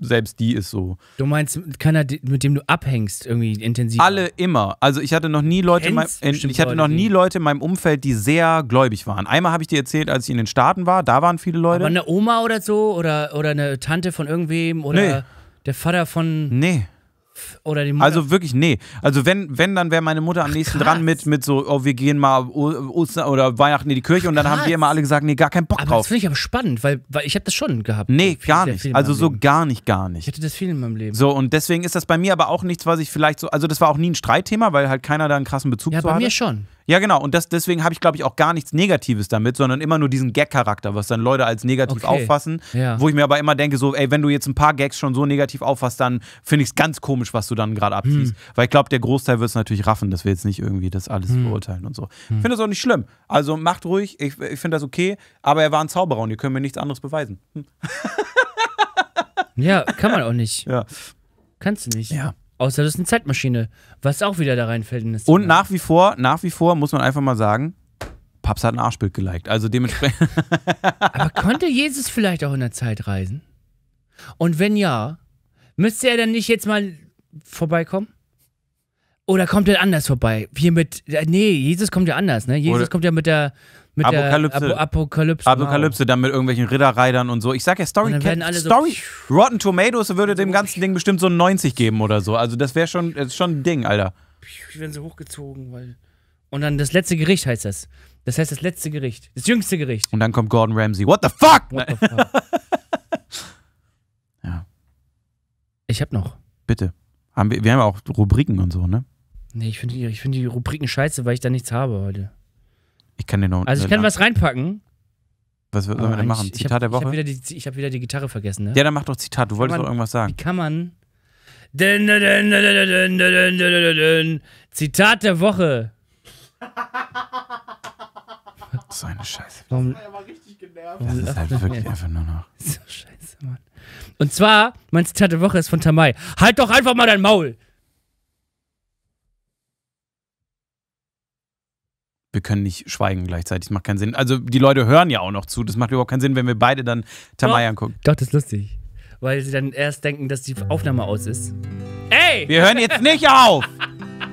selbst die ist so. Du meinst keiner, mit dem du abhängst, irgendwie intensiv? Alle immer. Also ich hatte noch nie Leute, in, mein, in ich hatte noch nie Leute in meinem Umfeld, die sehr gläubig waren. Einmal habe ich dir erzählt, als ich in den Staaten war, da waren viele Leute. Aber eine Oma oder so oder oder eine Tante von irgendwem oder nee. der Vater von. Nee. Oder die Mutter. Also wirklich, nee. Also wenn, wenn, dann wäre meine Mutter am nächsten krass. dran mit, mit so, oh, wir gehen mal Ostern oder Weihnachten in die Kirche Ach, und dann haben wir immer alle gesagt, nee, gar keinen Bock aber drauf. Das finde ich aber spannend, weil, weil ich habe das schon gehabt. Nee, viel, gar nicht. Also so Leben. gar nicht, gar nicht. Ich hatte das viel in meinem Leben. So, und deswegen ist das bei mir aber auch nichts, was ich vielleicht so, also das war auch nie ein Streitthema, weil halt keiner da einen krassen Bezug ja, zu hatte. Ja, bei mir schon. Ja, genau. Und das, deswegen habe ich, glaube ich, auch gar nichts Negatives damit, sondern immer nur diesen Gag-Charakter, was dann Leute als negativ okay. auffassen. Ja. Wo ich mir aber immer denke, so, ey, wenn du jetzt ein paar Gags schon so negativ auffasst, dann finde ich es ganz komisch, was du dann gerade abziehst. Hm. Weil ich glaube, der Großteil wird es natürlich raffen, dass wir jetzt nicht irgendwie das alles hm. beurteilen und so. Ich hm. finde das auch nicht schlimm. Also macht ruhig, ich, ich finde das okay, aber er war ein Zauberer und ihr könnt mir nichts anderes beweisen. ja, kann man auch nicht. Ja. Kannst du nicht. Ja. Außer das ist eine Zeitmaschine, was auch wieder da reinfällt. In Und Thema. nach wie vor, nach wie vor muss man einfach mal sagen, Paps hat ein Arschbild geliked. Also dementsprechend. Aber konnte Jesus vielleicht auch in der Zeit reisen? Und wenn ja, müsste er dann nicht jetzt mal vorbeikommen? Oder kommt er anders vorbei? Wie mit, äh, nee, Jesus kommt ja anders, ne? Jesus Oder kommt ja mit der, mit Apokalypse. Ap Apokalypse. Genau. Apokalypse, dann mit irgendwelchen Ritterreitern und so. Ich sag ja, Story. alle Story. So Rotten Tomatoes würde dem ganzen Ding bestimmt so 90 geben oder so. Also, das wäre schon, schon ein Ding, Alter. Die werden so hochgezogen, weil. Und dann das letzte Gericht heißt das. Das heißt das letzte Gericht. Das jüngste Gericht. Und dann kommt Gordon Ramsay. What the fuck? What the fuck? ja. Ich hab noch. Bitte. Haben wir, wir haben auch Rubriken und so, ne? Nee, ich finde die, ich find die Rubriken scheiße, weil ich da nichts habe heute. Ich kann den noch. Also ich kann was reinpacken. Was sollen wir denn machen? Zitat hab, der Woche? Ich habe wieder, hab wieder die Gitarre vergessen, ne? Ja, dann mach doch Zitat. Du wolltest man, doch irgendwas sagen. Wie kann man. Zitat der Woche. So eine Scheiße. das war ja mal richtig genervt. Das ist halt wirklich einfach nur noch. So scheiße, Mann. Und zwar, mein Zitat der Woche ist von Tamay. Halt doch einfach mal dein Maul! wir können nicht schweigen gleichzeitig. Das macht keinen Sinn. Also die Leute hören ja auch noch zu. Das macht überhaupt keinen Sinn, wenn wir beide dann Tamay angucken. Doch, das ist lustig. Weil sie dann erst denken, dass die Aufnahme aus ist. Ey! Wir hören jetzt nicht auf!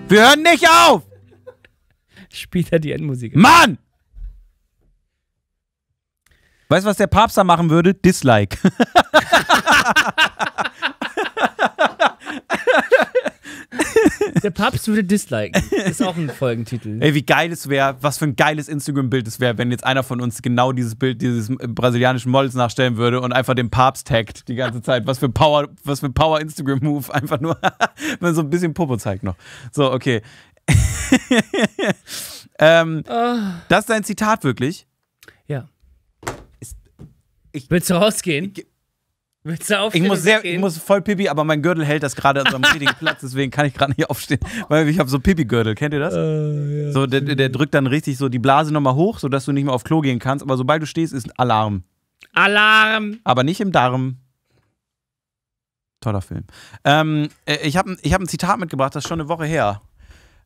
Wir hören nicht auf! Spielt er die Endmusik. Mann! Weißt du, was der Papst da machen würde? Dislike. Der Papst würde disliken. Ist auch ein Folgentitel. Ey, wie geil es wäre, was für ein geiles Instagram-Bild es wäre, wenn jetzt einer von uns genau dieses Bild dieses brasilianischen Models nachstellen würde und einfach den Papst taggt die ganze Zeit. Was für Power, was für Power Instagram-Move. Einfach nur, wenn so ein bisschen Popo zeigt noch. So, okay. ähm, oh. Das ist dein Zitat wirklich? Ja. Ist, ich, Willst du rausgehen? Ich, Willst du aufstehen? Ich muss, sehr, ich muss voll Pipi, aber mein Gürtel hält das gerade an so einem riesigen Platz, deswegen kann ich gerade nicht aufstehen, weil ich habe so Pipi-Gürtel. Kennt ihr das? Äh, ja, so, der, der, drückt dann richtig so die Blase nochmal hoch, sodass du nicht mehr auf Klo gehen kannst, aber sobald du stehst, ist Alarm. Alarm! Aber nicht im Darm. Toller Film. Ähm, äh, ich habe ich hab ein Zitat mitgebracht, das ist schon eine Woche her.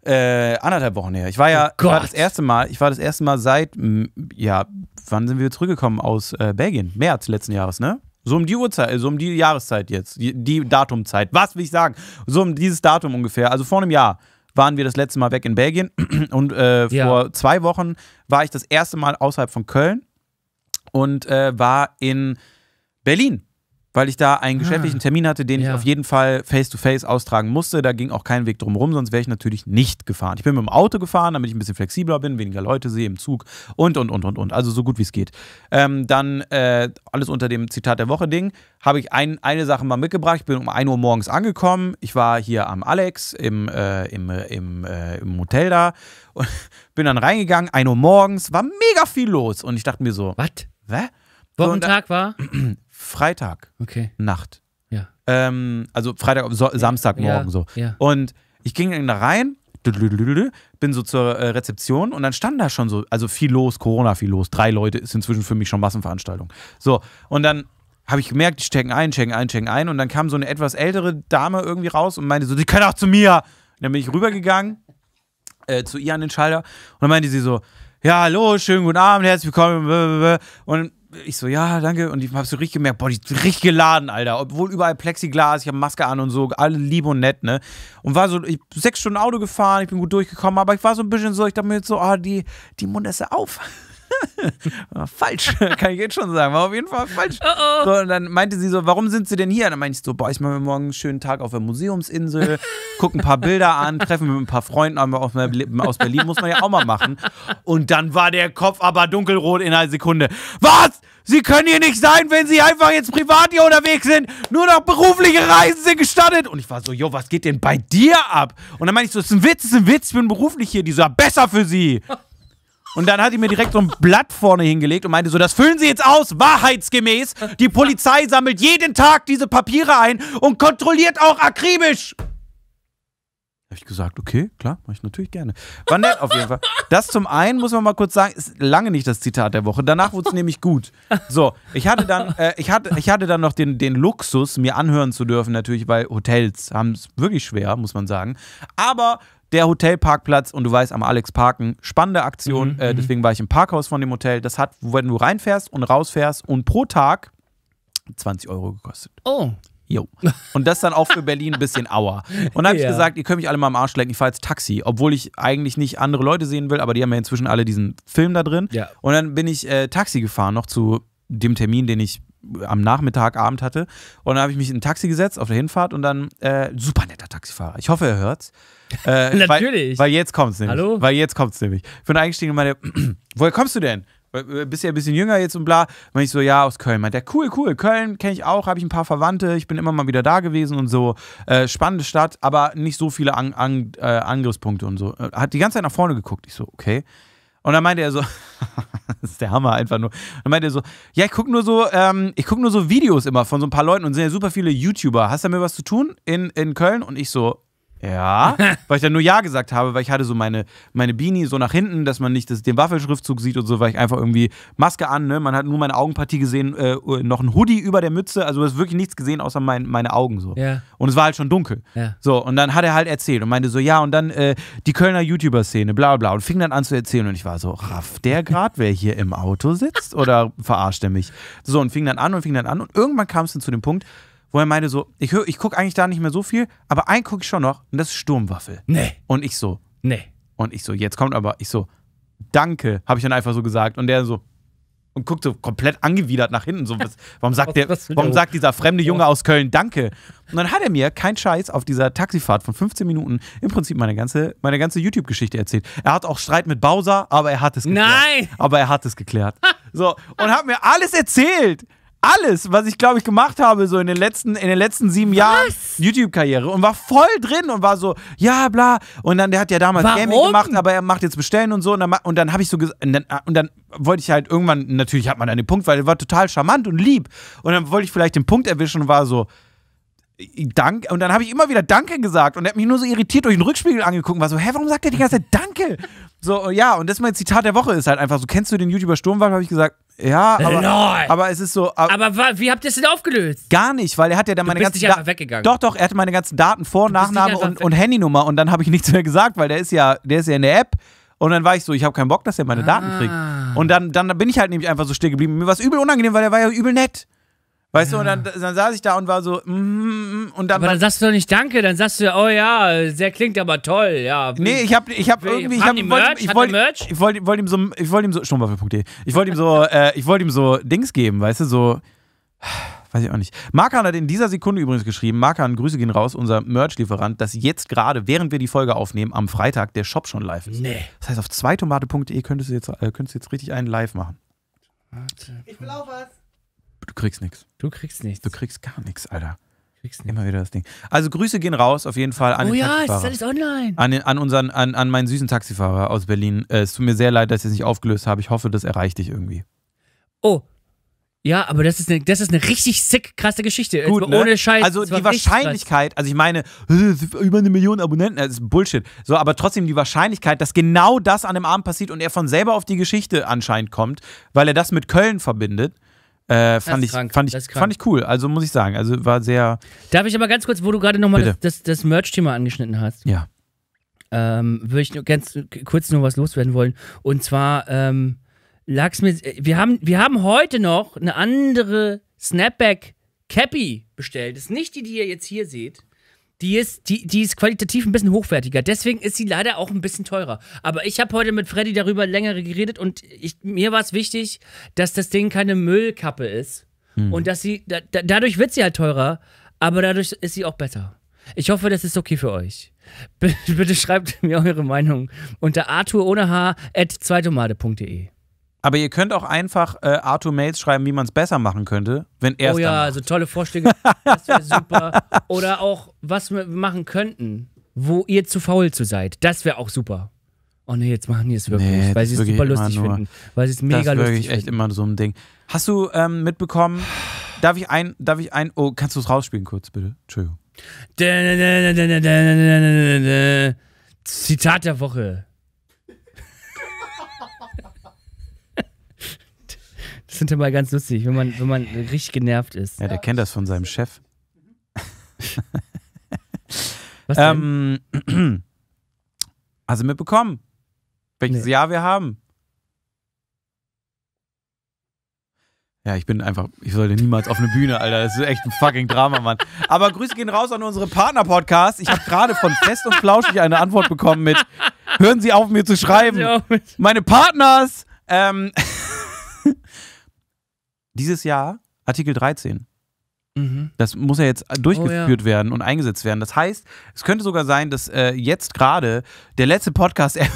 Äh, anderthalb Wochen her. Ich war ja, oh war das erste Mal, ich war das erste Mal seit, ja, wann sind wir zurückgekommen aus äh, Belgien? März letzten Jahres, ne? So um die Uhrzeit, äh, so um die Jahreszeit jetzt, die, die Datumzeit. Was will ich sagen? So um dieses Datum ungefähr, also vor einem Jahr waren wir das letzte Mal weg in Belgien und äh, ja. vor zwei Wochen war ich das erste Mal außerhalb von Köln und äh, war in Berlin weil ich da einen ah. geschäftlichen Termin hatte, den ja. ich auf jeden Fall face-to-face -face austragen musste. Da ging auch kein Weg drumherum, sonst wäre ich natürlich nicht gefahren. Ich bin mit dem Auto gefahren, damit ich ein bisschen flexibler bin, weniger Leute sehe im Zug und, und, und, und, und. Also so gut wie es geht. Ähm, dann äh, alles unter dem Zitat der Woche-Ding. Habe ich ein, eine Sache mal mitgebracht. Ich bin um 1 Uhr morgens angekommen. Ich war hier am Alex im, äh, im, äh, im, äh, Hotel da und bin dann reingegangen. 1 Uhr morgens war mega viel los. Und ich dachte mir so: Was? Wochentag war? Freitag. Okay. Nacht. Ja. Ähm, also Freitag, so Samstagmorgen ja. so. Ja. Und ich ging dann da rein, bin so zur äh, Rezeption und dann stand da schon so, also viel los, Corona viel los. Drei Leute ist inzwischen für mich schon Massenveranstaltung. So, und dann habe ich gemerkt, die checken ein, checken ein, checken ein. Und dann kam so eine etwas ältere Dame irgendwie raus und meinte so, sie können auch zu mir. Und dann bin ich rübergegangen äh, zu ihr an den Schalter und dann meinte sie so, ja, hallo, schönen guten Abend, herzlich willkommen. Und ich so, ja, danke. Und ich habe so richtig gemerkt, boah, die ist richtig geladen, Alter. Obwohl überall Plexiglas, ich habe Maske an und so, alle lieb und nett, ne? Und war so, ich sechs Stunden Auto gefahren, ich bin gut durchgekommen, aber ich war so ein bisschen so, ich dachte mir jetzt so, ah, die, die Mund ist auf. falsch, kann ich jetzt schon sagen, war auf jeden Fall falsch. Oh oh. So, und dann meinte sie so, warum sind sie denn hier? dann meinte ich so, boah, ich mache mir morgen einen schönen Tag auf der Museumsinsel, gucke ein paar Bilder an, treffen mit ein paar Freunden aus, aus Berlin, muss man ja auch mal machen. Und dann war der Kopf aber dunkelrot in einer Sekunde. Was? Sie können hier nicht sein, wenn Sie einfach jetzt privat hier unterwegs sind. Nur noch berufliche Reisen sind gestattet. Und ich war so, jo, was geht denn bei dir ab? Und dann meinte ich so, es ist ein Witz, es ist ein Witz, ich bin beruflich hier, Die dieser besser für Sie. Und dann hat die mir direkt so ein Blatt vorne hingelegt und meinte so, das füllen Sie jetzt aus, wahrheitsgemäß. Die Polizei sammelt jeden Tag diese Papiere ein und kontrolliert auch akribisch. Habe ich gesagt, okay, klar, mache ich natürlich gerne. War nett auf jeden Fall. Das zum einen, muss man mal kurz sagen, ist lange nicht das Zitat der Woche. Danach wurde es nämlich gut. So, ich hatte dann, äh, ich hatte, ich hatte dann noch den, den Luxus, mir anhören zu dürfen, natürlich, weil Hotels haben es wirklich schwer, muss man sagen. Aber der Hotelparkplatz und du weißt, am Alex parken, spannende Aktion. Mhm, äh, mhm. deswegen war ich im Parkhaus von dem Hotel. Das hat, wenn du reinfährst und rausfährst und pro Tag 20 Euro gekostet. Oh. Jo. Und das dann auch für Berlin ein bisschen Auer. Und dann habe ja. ich gesagt, ihr könnt mich alle mal am Arsch lecken, ich fahre jetzt Taxi, obwohl ich eigentlich nicht andere Leute sehen will, aber die haben ja inzwischen alle diesen Film da drin. Ja. Und dann bin ich äh, Taxi gefahren, noch zu dem Termin, den ich am Nachmittag, Abend hatte. Und dann habe ich mich in ein Taxi gesetzt auf der Hinfahrt und dann, äh, super netter Taxifahrer. Ich hoffe, er hört's. Äh, Natürlich. Weil, weil, jetzt kommt's nämlich. Hallo? Weil jetzt kommt's nämlich. Für einen Eingestiegen meinte, woher kommst du denn? Äh, bist ja ein bisschen jünger jetzt und bla. Und ich so, ja, aus Köln. Meint der, cool, cool. Köln kenne ich auch, habe ich ein paar Verwandte. Ich bin immer mal wieder da gewesen und so. Äh, spannende Stadt, aber nicht so viele An An äh, Angriffspunkte und so. Äh, hat die ganze Zeit nach vorne geguckt. Ich so, okay. Und dann meinte er so, das ist der Hammer einfach nur. dann meinte er so, ja, ich gucke nur so, ähm, ich gucke nur so Videos immer von so ein paar Leuten und sind ja super viele YouTuber. Hast du da mir was zu tun in, in Köln? Und ich so, ja, weil ich dann nur Ja gesagt habe, weil ich hatte so meine, meine Beanie so nach hinten, dass man nicht das, den Waffelschriftzug sieht und so, weil ich einfach irgendwie Maske an, ne? Man hat nur meine Augenpartie gesehen, äh, noch ein Hoodie über der Mütze, also du hast wirklich nichts gesehen, außer mein, meine Augen so. Ja. Und es war halt schon dunkel. Ja. So, und dann hat er halt erzählt und meinte so, ja, und dann äh, die Kölner YouTuber-Szene, bla bla, und fing dann an zu erzählen und ich war so, rafft der gerade, wer hier im Auto sitzt oder verarscht er mich? So, und fing dann an und fing dann an und irgendwann kam es dann zu dem Punkt, wo er meinte so, ich, ich gucke eigentlich da nicht mehr so viel, aber einen gucke ich schon noch und das ist Sturmwaffel. Nee. Und ich so. Nee. Und ich so, jetzt kommt aber, ich so, danke, habe ich dann einfach so gesagt. Und der so, und guckt so komplett angewidert nach hinten. So, was, warum sagt, der, warum sagt dieser fremde Junge aus Köln Danke? Und dann hat er mir, kein Scheiß, auf dieser Taxifahrt von 15 Minuten im Prinzip meine ganze, meine ganze YouTube-Geschichte erzählt. Er hat auch Streit mit Bowser, aber er hat es geklärt. Nein! Aber er hat es geklärt. So, und hat mir alles erzählt alles, was ich glaube ich gemacht habe, so in den letzten, in den letzten sieben was? Jahren YouTube-Karriere und war voll drin und war so, ja, bla. Und dann, der hat ja damals Warum? Gaming gemacht, aber er macht jetzt Bestellen und so. Und dann, und dann habe ich so und dann, und dann wollte ich halt irgendwann, natürlich hat man dann den Punkt, weil er war total charmant und lieb. Und dann wollte ich vielleicht den Punkt erwischen und war so, äh, Danke. und dann habe ich immer wieder Danke gesagt und er hat mich nur so irritiert durch den Rückspiegel angeguckt und war so, hä, warum sagt er die ganze Zeit Danke? So, ja, und das mein Zitat der Woche ist halt einfach so, kennst du den YouTuber Sturmwald? Habe ich gesagt, ja, äh, aber, aber es ist so. Äh, aber, aber wie habt ihr es denn aufgelöst? Gar nicht, weil er hat ja dann du meine bist ganzen Daten. weggegangen. Doch, doch, er hatte meine ganzen Daten, Vor- Nachname und, und Handynummer und dann habe ich nichts mehr gesagt, weil der ist ja, der ist ja in der App. Und dann war ich so, ich habe keinen Bock, dass er meine Daten kriegt. Ah. Und dann, dann bin ich halt nämlich einfach so still geblieben. Mir war es übel unangenehm, weil er war ja übel nett. Weißt ja. du, und dann, dann, saß ich da und war so, mm, mm, mm und dann. Aber dann sagst du doch nicht Danke, dann sagst du, oh ja, der klingt aber toll, ja. Nee, ich hab, ich hab irgendwie, ich, hab, ich wollte ich wollt, ich wollt, wollt ihm so, ich wollte ihm so, Sturmwaffe.de, ich wollte ihm so, äh, ich wollte ihm so Dings geben, weißt du, so, weiß ich auch nicht. Markan hat in dieser Sekunde übrigens geschrieben, Markan, Grüße gehen raus, unser Merch-Lieferant, dass jetzt gerade, während wir die Folge aufnehmen, am Freitag der Shop schon live ist. Nee. Das heißt, auf zweitomate.de e könntest du jetzt, äh, könntest du jetzt richtig einen live machen. Ich will auch was. Du kriegst nichts. Du kriegst nichts. Du kriegst gar nichts, Alter. Kriegst nichts. Immer wieder das Ding. Also Grüße gehen raus, auf jeden Fall an oh den ja, Taxifahrer. Oh ja, ist alles online. An, den, an, unseren, an, an meinen süßen Taxifahrer aus Berlin. Äh, es tut mir sehr leid, dass ich es nicht aufgelöst habe. Ich hoffe, das erreicht dich irgendwie. Oh, ja, aber das ist eine, das ist eine richtig sick krasse Geschichte. Gut, ne? Ohne Scheiß. Also die Wahrscheinlichkeit, also ich meine, äh, über eine Million Abonnenten, äh, das ist Bullshit. So, aber trotzdem die Wahrscheinlichkeit, dass genau das an dem Abend passiert und er von selber auf die Geschichte anscheinend kommt, weil er das mit Köln verbindet. Äh, fand, ich, fand, ich, fand ich cool, also muss ich sagen. Also war sehr. Darf ich aber ganz kurz, wo du gerade nochmal das, das, das Merch-Thema angeschnitten hast? Ja. Ähm, Würde ich nur ganz kurz nur was loswerden wollen. Und zwar ähm, lag es mir. Wir haben, wir haben heute noch eine andere Snapback Cappy bestellt. Das ist nicht die, die ihr jetzt hier seht. Die ist, die, die ist qualitativ ein bisschen hochwertiger. Deswegen ist sie leider auch ein bisschen teurer. Aber ich habe heute mit Freddy darüber länger geredet und ich, mir war es wichtig, dass das Ding keine Müllkappe ist. Hm. Und dass sie, da, da, dadurch wird sie halt teurer, aber dadurch ist sie auch besser. Ich hoffe, das ist okay für euch. B bitte schreibt mir eure Meinung unter arthur ohne h at zweitomade.de. Aber ihr könnt auch einfach äh, Arthur Mails schreiben, wie man es besser machen könnte, wenn er Oh ja, macht. also tolle Vorschläge. das wäre super. Oder auch, was wir machen könnten, wo ihr zu faul zu seid. Das wäre auch super. Oh ne, jetzt machen die es wirklich, nee, weil sie es super lustig nur, finden. Weil sie es mega das lustig finden. Das ist echt immer so ein Ding. Hast du ähm, mitbekommen, darf ich ein, darf ich ein, oh, kannst du es rausspielen kurz, bitte? Entschuldigung. Zitat der Woche. Das sind mal ganz lustig, wenn man, wenn man richtig genervt ist. Ja, der kennt das von seinem Chef. Was denn? Ähm, hast mitbekommen, welches nee. Jahr wir haben? Ja, ich bin einfach, ich sollte niemals auf eine Bühne, Alter. Das ist echt ein fucking Drama, Mann. Aber Grüße gehen raus an unsere Partner-Podcasts. Ich habe gerade von Fest und Flauschig eine Antwort bekommen mit: Hören Sie auf, mir zu schreiben. Meine Partners! Ähm. dieses Jahr Artikel 13. Mhm. Das muss ja jetzt oh durchgeführt oh, ja. werden und eingesetzt werden. Das heißt, es könnte sogar sein, dass äh, jetzt gerade der letzte Podcast ever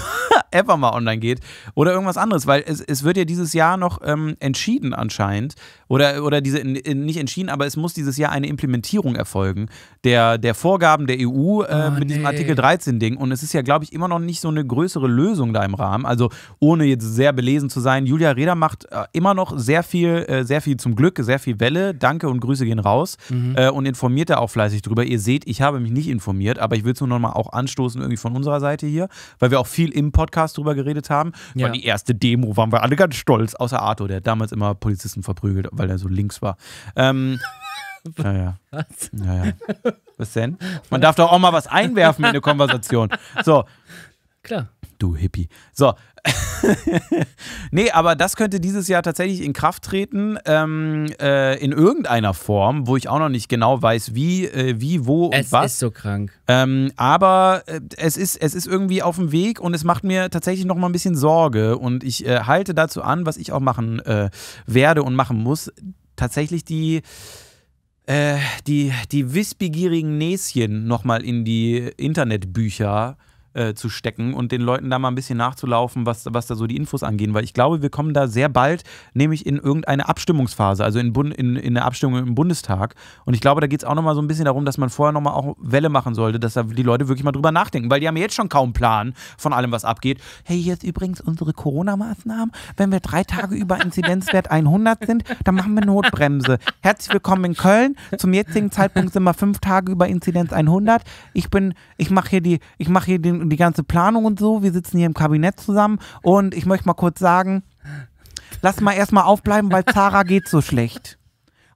whatever mal online geht oder irgendwas anderes, weil es, es wird ja dieses Jahr noch ähm, entschieden anscheinend oder, oder diese, nicht entschieden, aber es muss dieses Jahr eine Implementierung erfolgen der, der Vorgaben der EU äh, oh, mit nee. diesem Artikel 13-Ding und es ist ja, glaube ich, immer noch nicht so eine größere Lösung da im Rahmen, also ohne jetzt sehr belesen zu sein, Julia Reda macht äh, immer noch sehr viel, äh, sehr viel zum Glück, sehr viel Welle, danke und Grüße gehen raus mhm. Äh, und informiert da auch fleißig drüber. Ihr seht, ich habe mich nicht informiert, aber ich will es nur nochmal auch anstoßen irgendwie von unserer Seite hier, weil wir auch viel im Podcast Podcast drüber geredet haben. Ja. War die erste Demo, waren wir alle ganz stolz, außer Arthur, der damals immer Polizisten verprügelt, weil er so links war. Ähm, naja. Was? Naja. Was denn? Man darf doch auch mal was einwerfen in eine Konversation. So. Klar. Du Hippie. So. nee, aber das könnte dieses Jahr tatsächlich in Kraft treten, ähm, äh, in irgendeiner Form, wo ich auch noch nicht genau weiß, wie, äh, wie, wo und es was. Es ist so krank. Ähm, aber äh, es, ist, es ist irgendwie auf dem Weg und es macht mir tatsächlich noch mal ein bisschen Sorge. Und ich äh, halte dazu an, was ich auch machen äh, werde und machen muss, tatsächlich die äh, die, die wissbegierigen Näschen nochmal in die Internetbücher äh, zu stecken und den Leuten da mal ein bisschen nachzulaufen, was, was da so die Infos angehen, weil ich glaube, wir kommen da sehr bald, nämlich in irgendeine Abstimmungsphase, also in, Bund, in, in eine Abstimmung im Bundestag. Und ich glaube, da geht es auch nochmal so ein bisschen darum, dass man vorher nochmal auch Welle machen sollte, dass da die Leute wirklich mal drüber nachdenken, weil die haben jetzt schon kaum Plan von allem, was abgeht. Hey, hier ist übrigens unsere Corona-Maßnahmen. Wenn wir drei Tage über Inzidenzwert 100 sind, dann machen wir Notbremse. Herzlich willkommen in Köln. Zum jetzigen Zeitpunkt sind wir fünf Tage über Inzidenz 100. Ich bin, ich mache hier die, ich mache hier den die ganze Planung und so. Wir sitzen hier im Kabinett zusammen und ich möchte mal kurz sagen, lass mal erstmal aufbleiben, weil Zara geht so schlecht.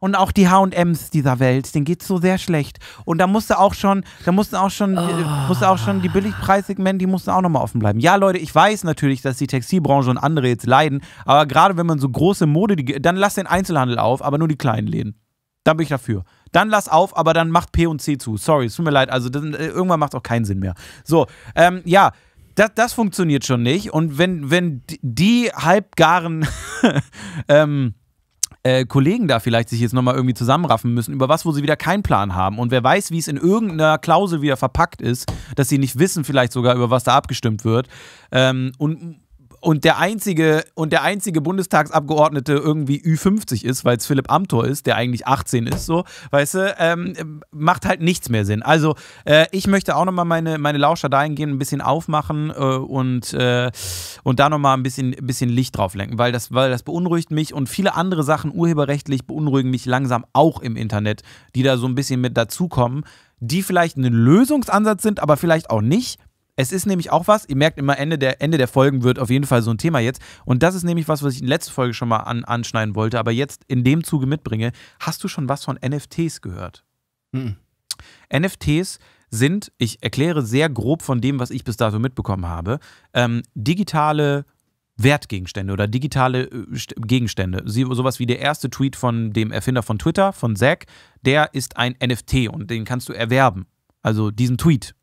Und auch die HMs dieser Welt, denen geht's so sehr schlecht. Und da musste auch schon, da mussten auch schon, oh. musste auch schon die Billigpreissegmente, die mussten auch nochmal offen bleiben. Ja, Leute, ich weiß natürlich, dass die Textilbranche und andere jetzt leiden, aber gerade wenn man so große Mode, dann lass den Einzelhandel auf, aber nur die kleinen Läden. Da bin ich dafür. Dann lass auf, aber dann macht P und C zu. Sorry, es tut mir leid. Also das, äh, irgendwann macht es auch keinen Sinn mehr. So, ähm, ja. Das, das funktioniert schon nicht. Und wenn, wenn die halbgaren ähm, äh, Kollegen da vielleicht sich jetzt nochmal irgendwie zusammenraffen müssen, über was, wo sie wieder keinen Plan haben. Und wer weiß, wie es in irgendeiner Klausel wieder verpackt ist, dass sie nicht wissen, vielleicht sogar, über was da abgestimmt wird. Ähm, und und der einzige und der einzige Bundestagsabgeordnete irgendwie Ü50 ist, weil es Philipp Amthor ist, der eigentlich 18 ist, so, weißt du, ähm, macht halt nichts mehr Sinn. Also äh, ich möchte auch nochmal meine, meine Lauscher dahingehend ein bisschen aufmachen äh, und, äh, und da nochmal ein bisschen, bisschen Licht drauf lenken, weil das, weil das beunruhigt mich und viele andere Sachen urheberrechtlich beunruhigen mich langsam auch im Internet, die da so ein bisschen mit dazukommen, die vielleicht ein Lösungsansatz sind, aber vielleicht auch nicht es ist nämlich auch was, ihr merkt immer, Ende der, Ende der Folgen wird auf jeden Fall so ein Thema jetzt. Und das ist nämlich was, was ich in der letzten Folge schon mal an, anschneiden wollte, aber jetzt in dem Zuge mitbringe. Hast du schon was von NFTs gehört? Mhm. NFTs sind, ich erkläre sehr grob von dem, was ich bis dato mitbekommen habe, ähm, digitale Wertgegenstände oder digitale äh, Gegenstände. Sie, sowas wie der erste Tweet von dem Erfinder von Twitter, von Zack, der ist ein NFT und den kannst du erwerben. Also diesen Tweet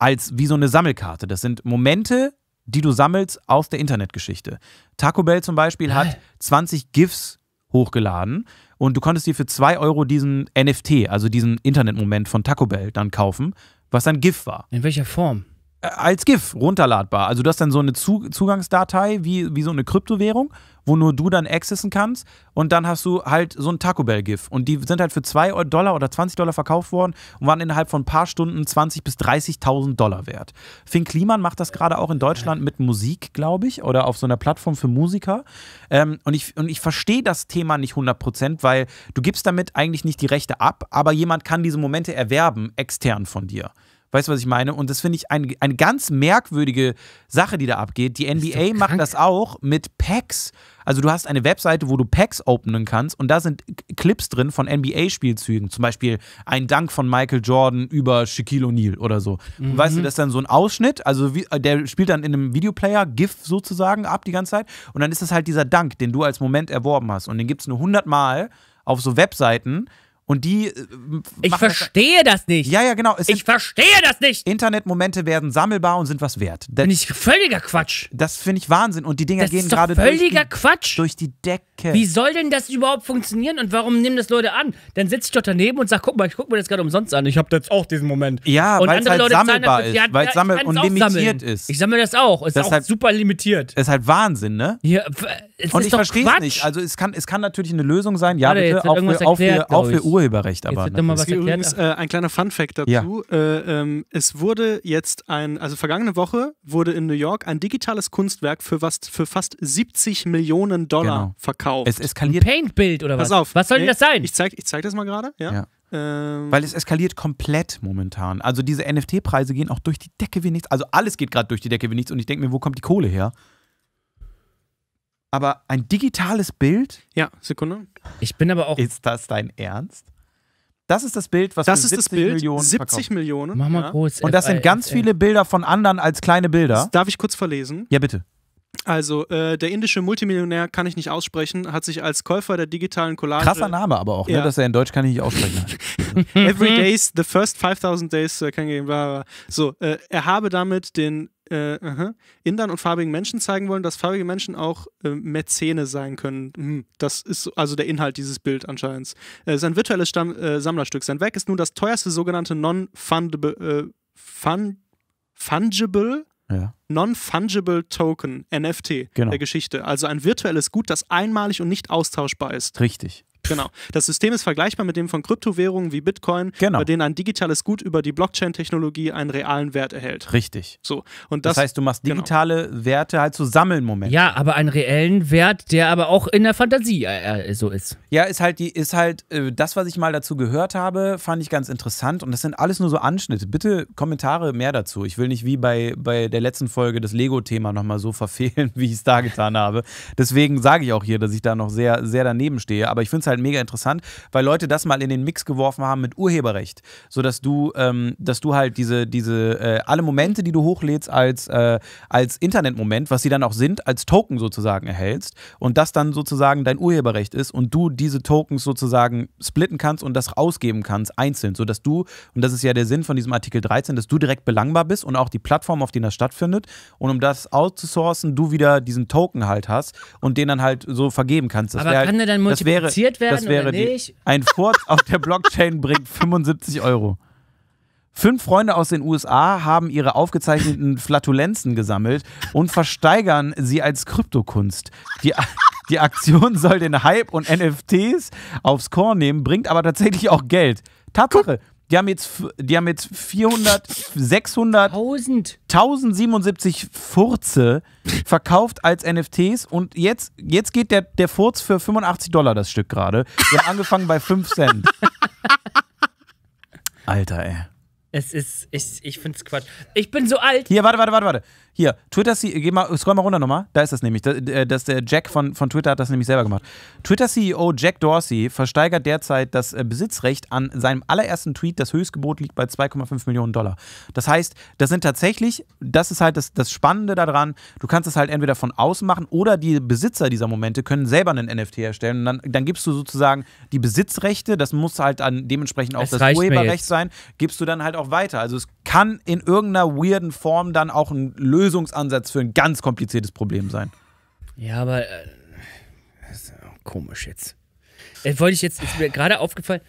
als wie so eine Sammelkarte. Das sind Momente, die du sammelst aus der Internetgeschichte. Taco Bell zum Beispiel hat 20 GIFs hochgeladen und du konntest dir für 2 Euro diesen NFT, also diesen Internetmoment von Taco Bell, dann kaufen, was ein GIF war. In welcher Form? als GIF runterladbar. Also du hast dann so eine Zugangsdatei wie, wie so eine Kryptowährung, wo nur du dann accessen kannst und dann hast du halt so ein Taco Bell GIF und die sind halt für 2 Dollar oder 20 Dollar verkauft worden und waren innerhalb von ein paar Stunden 20 bis 30.000 Dollar wert. Finn Kliman macht das gerade auch in Deutschland mit Musik, glaube ich, oder auf so einer Plattform für Musiker ähm, und ich, und ich verstehe das Thema nicht 100%, weil du gibst damit eigentlich nicht die Rechte ab, aber jemand kann diese Momente erwerben, extern von dir. Weißt du, was ich meine? Und das finde ich ein, eine ganz merkwürdige Sache, die da abgeht. Die NBA macht das auch mit Packs. Also du hast eine Webseite, wo du Packs openen kannst und da sind Clips drin von NBA-Spielzügen. Zum Beispiel ein Dank von Michael Jordan über Shaquille O'Neal oder so. Mhm. weißt du, mhm. das ist dann so ein Ausschnitt, also wie, äh, der spielt dann in einem Videoplayer GIF sozusagen ab die ganze Zeit und dann ist das halt dieser Dank, den du als Moment erworben hast und den gibt es nur 100 Mal auf so Webseiten und die. Äh, ich verstehe das, das, nicht. Ja, ja, genau. ich verstehe das nicht. Internetmomente werden sammelbar und sind was wert. Das finde ich völliger Quatsch. Das finde ich Wahnsinn. Und die Dinger das gehen gerade durch, die, Quatsch. durch die Decke. Kacke. Wie soll denn das überhaupt funktionieren und warum nehmen das Leute an? Dann sitze ich doch daneben und sage, guck mal, ich gucke mir das gerade umsonst an. Ich habe jetzt auch diesen Moment. Ja, weil es halt Leute sammelbar dafür, ist, ja, weil es sammel und limitiert sammeln. ist. Ich sammle das auch. Es das ist auch halt, super limitiert. Ist halt Wahnsinn, ne? Ja, es und ist ich verstehe es nicht. Also es kann, es kann natürlich eine Lösung sein, ja, Alter, bitte, auch für, auch, für, auch für, Urheberrecht. Aber jetzt ne? es gibt übrigens äh, ein kleiner Fun-Fact dazu. Ja. Äh, ähm, es wurde jetzt ein, also vergangene Woche wurde in New York ein digitales Kunstwerk für, was, für fast 70 Millionen Dollar genau. verkauft gekauft. Es eskaliert. Paint-Bild oder was? Pass auf. Was soll nee, denn das sein? Ich zeig, ich zeig das mal gerade. Ja. ja. Ähm. Weil es eskaliert komplett momentan. Also diese NFT-Preise gehen auch durch die Decke wie nichts. Also alles geht gerade durch die Decke wie nichts. Und ich denke mir, wo kommt die Kohle her? Aber ein digitales Bild? Ja, Sekunde. Ich bin aber auch. Ist das dein Ernst? Das ist das Bild, was das für 70 Bild, Millionen 70 verkauft. Millionen. Mach mal ja. groß. Und das sind ganz viele Bilder von anderen als kleine Bilder. Das darf ich kurz verlesen? Ja, bitte. Also, äh, der indische Multimillionär kann ich nicht aussprechen, hat sich als Käufer der digitalen Collage. Krasser Name aber auch, ne? ja. ne? dass er in Deutsch kann ich nicht aussprechen. Every days, the first 5000 days, äh, kann gehen, bla, bla. So, äh, er habe damit den äh, aha, Indern und farbigen Menschen zeigen wollen, dass farbige Menschen auch äh, Mäzene sein können. Hm, das ist also der Inhalt dieses Bild anscheinend. Äh, sein virtuelles Stamm, äh, Sammlerstück. Sein Werk ist nun das teuerste sogenannte non-fungible. Äh, Fun fungible ja. Non-Fungible Token, NFT, genau. der Geschichte. Also ein virtuelles Gut, das einmalig und nicht austauschbar ist. Richtig. Genau. Das System ist vergleichbar mit dem von Kryptowährungen wie Bitcoin, genau. bei denen ein digitales Gut über die Blockchain-Technologie einen realen Wert erhält. Richtig. So. Und das, das heißt, du machst genau. digitale genau. Werte halt zu so Moment. Ja, aber einen reellen Wert, der aber auch in der Fantasie äh, äh, so ist. Ja, ist halt die, ist halt äh, das, was ich mal dazu gehört habe, fand ich ganz interessant. Und das sind alles nur so Anschnitte. Bitte Kommentare mehr dazu. Ich will nicht wie bei, bei der letzten Folge das Lego-Thema nochmal so verfehlen, wie ich es da getan habe. Deswegen sage ich auch hier, dass ich da noch sehr, sehr daneben stehe. Aber ich finde es halt halt mega interessant, weil Leute das mal in den Mix geworfen haben mit Urheberrecht, sodass du, ähm, dass du halt diese, diese äh, alle Momente, die du hochlädst als, äh, als Internetmoment, was sie dann auch sind, als Token sozusagen erhältst und das dann sozusagen dein Urheberrecht ist und du diese Tokens sozusagen splitten kannst und das ausgeben kannst einzeln, sodass du, und das ist ja der Sinn von diesem Artikel 13, dass du direkt belangbar bist und auch die Plattform, auf der das stattfindet und um das outzusourcen, du wieder diesen Token halt hast und den dann halt so vergeben kannst. Das Aber kann der dann multipliziert werden das wäre die, nicht. Ein Furz auf der Blockchain bringt 75 Euro. Fünf Freunde aus den USA haben ihre aufgezeichneten Flatulenzen gesammelt und versteigern sie als Kryptokunst. Die, die Aktion soll den Hype und NFTs aufs Korn nehmen, bringt aber tatsächlich auch Geld. Tatsache, die haben jetzt, die haben jetzt 400, 600, 1000. 1077 Furze verkauft als NFTs und jetzt, jetzt geht der, der Furz für 85 Dollar das Stück gerade. Wir haben angefangen bei 5 Cent. Alter, ey. Es ist, ich, ich find's Quatsch. Ich bin so alt. Hier, warte, warte, warte, warte. Hier, Twitter CEO, scroll mal runter nochmal. Da ist das nämlich. Das, äh, das, der Jack von, von Twitter hat das nämlich selber gemacht. Twitter-CEO Jack Dorsey versteigert derzeit das äh, Besitzrecht an seinem allerersten Tweet. Das Höchstgebot liegt bei 2,5 Millionen Dollar. Das heißt, das sind tatsächlich, das ist halt das, das Spannende daran, du kannst es halt entweder von außen machen oder die Besitzer dieser Momente können selber einen NFT erstellen. Und dann, dann gibst du sozusagen die Besitzrechte, das muss halt an dementsprechend auch es das Urheberrecht sein, gibst du dann halt auch weiter. Also es kann in irgendeiner weirden Form dann auch ein Lösung Lösungsansatz für ein ganz kompliziertes Problem sein. Ja, aber äh, komisch jetzt. Äh, wollte ich jetzt, ist mir gerade aufgefallen,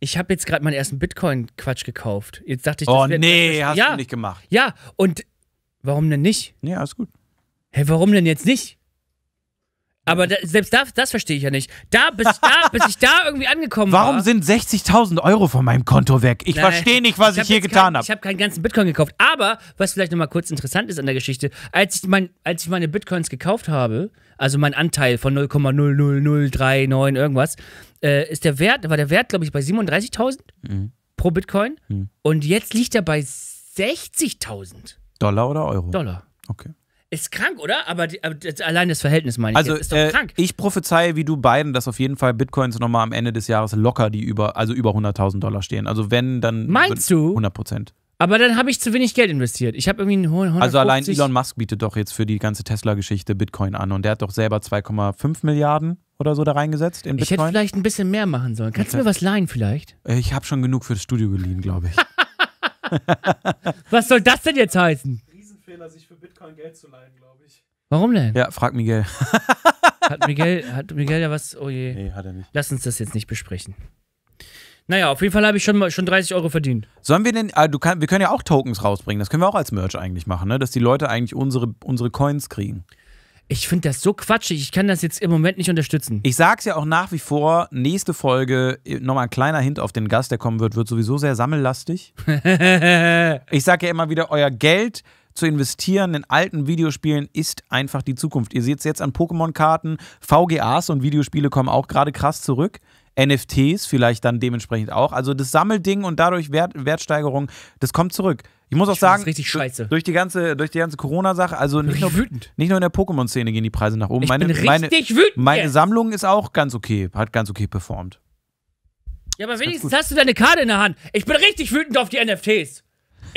ich habe jetzt gerade meinen ersten Bitcoin-Quatsch gekauft. Jetzt dachte ich, das Oh nee, hast ja, du nicht gemacht. Ja, und warum denn nicht? Nee, alles gut. Hä, warum denn jetzt nicht? Aber da, selbst das, das verstehe ich ja nicht. Da bis, da, bis ich da irgendwie angekommen Warum war. Warum sind 60.000 Euro von meinem Konto weg? Ich verstehe nicht, was ich, ich hier getan habe. Ich habe keinen ganzen Bitcoin gekauft. Aber, was vielleicht nochmal kurz interessant ist an der Geschichte, als ich, mein, als ich meine Bitcoins gekauft habe, also mein Anteil von 0,00039 irgendwas, äh, ist der Wert, war der Wert, glaube ich, bei 37.000 mhm. pro Bitcoin. Mhm. Und jetzt liegt er bei 60.000. Dollar oder Euro? Dollar. Okay. Ist krank, oder? Aber, die, aber das, allein das Verhältnis meine ich. Also, jetzt. ist doch äh, krank. Ich prophezeie wie du beiden, dass auf jeden Fall Bitcoins nochmal am Ende des Jahres locker die über, also über 100.000 Dollar stehen. Also, wenn, dann. Meinst du? 100 Prozent. Aber dann habe ich zu wenig Geld investiert. Ich habe irgendwie einen hohen 150. Also allein Elon Musk bietet doch jetzt für die ganze Tesla-Geschichte Bitcoin an und der hat doch selber 2,5 Milliarden oder so da reingesetzt in Bitcoin. Ich hätte vielleicht ein bisschen mehr machen sollen. Kannst du mir was leihen vielleicht? Ich habe schon genug für das Studio geliehen, glaube ich. was soll das denn jetzt heißen? Fehler, sich für Bitcoin Geld zu leihen, glaube ich. Warum denn? Ja, frag Miguel. hat Miguel, hat Miguel ja was? Oh je. Nee, hat er nicht. Lass uns das jetzt nicht besprechen. Naja, auf jeden Fall habe ich schon, schon 30 Euro verdient. Sollen wir denn, ah, du kann, wir können ja auch Tokens rausbringen, das können wir auch als Merch eigentlich machen, ne? dass die Leute eigentlich unsere, unsere Coins kriegen. Ich finde das so quatschig, ich kann das jetzt im Moment nicht unterstützen. Ich sag's ja auch nach wie vor, nächste Folge, äh, nochmal ein kleiner Hint auf den Gast, der kommen wird, wird sowieso sehr sammellastig. ich sage ja immer wieder, euer Geld zu investieren in alten Videospielen ist einfach die Zukunft. Ihr seht es jetzt an Pokémon-Karten, VGAs und Videospiele kommen auch gerade krass zurück. NFTs vielleicht dann dementsprechend auch. Also das Sammelding und dadurch Wert, Wertsteigerung, das kommt zurück. Ich muss auch ich sagen, richtig scheiße. Durch, die ganze, ganze Corona-Sache, also nicht nur, wütend. nicht nur in der Pokémon-Szene gehen die Preise nach oben. Ich meine, bin richtig meine, wütend meine jetzt. Sammlung ist auch ganz okay, hat ganz okay performt. Ja, aber wenigstens hast du deine Karte in der Hand. Ich bin richtig wütend auf die NFTs.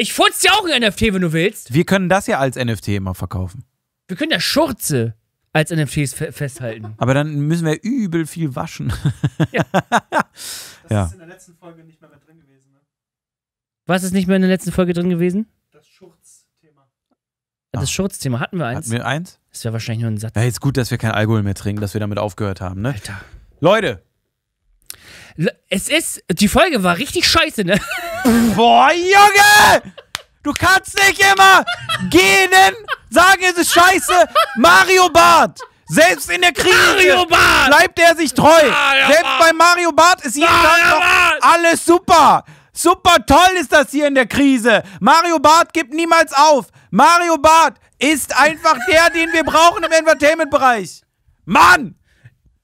Ich futz dir auch ein NFT, wenn du willst. Wir können das ja als NFT immer verkaufen. Wir können ja Schurze als NFTs festhalten. Aber dann müssen wir übel viel waschen. Ja. das ja. ist in der letzten Folge nicht mehr mit drin gewesen. Ne? Was ist nicht mehr in der letzten Folge drin gewesen? Das Schurzthema. Das Ach. Schurzthema hatten wir eins. Hatten wir eins? Das wäre wahrscheinlich nur ein Satz. Ja, jetzt gut, dass wir kein Alkohol mehr trinken, dass wir damit aufgehört haben, ne? Alter. Leute, es ist. Die Folge war richtig scheiße, ne? Boah, Junge! Du kannst nicht immer gehen, sagen, es ist scheiße. Mario Bart! Selbst in der Krise Mario Bart. bleibt er sich treu. Mario Selbst Bart. bei Mario Bart ist jeden Tag noch alles super. Super toll ist das hier in der Krise. Mario Bart gibt niemals auf. Mario Bart ist einfach der, den wir brauchen im Entertainment-Bereich. Mann!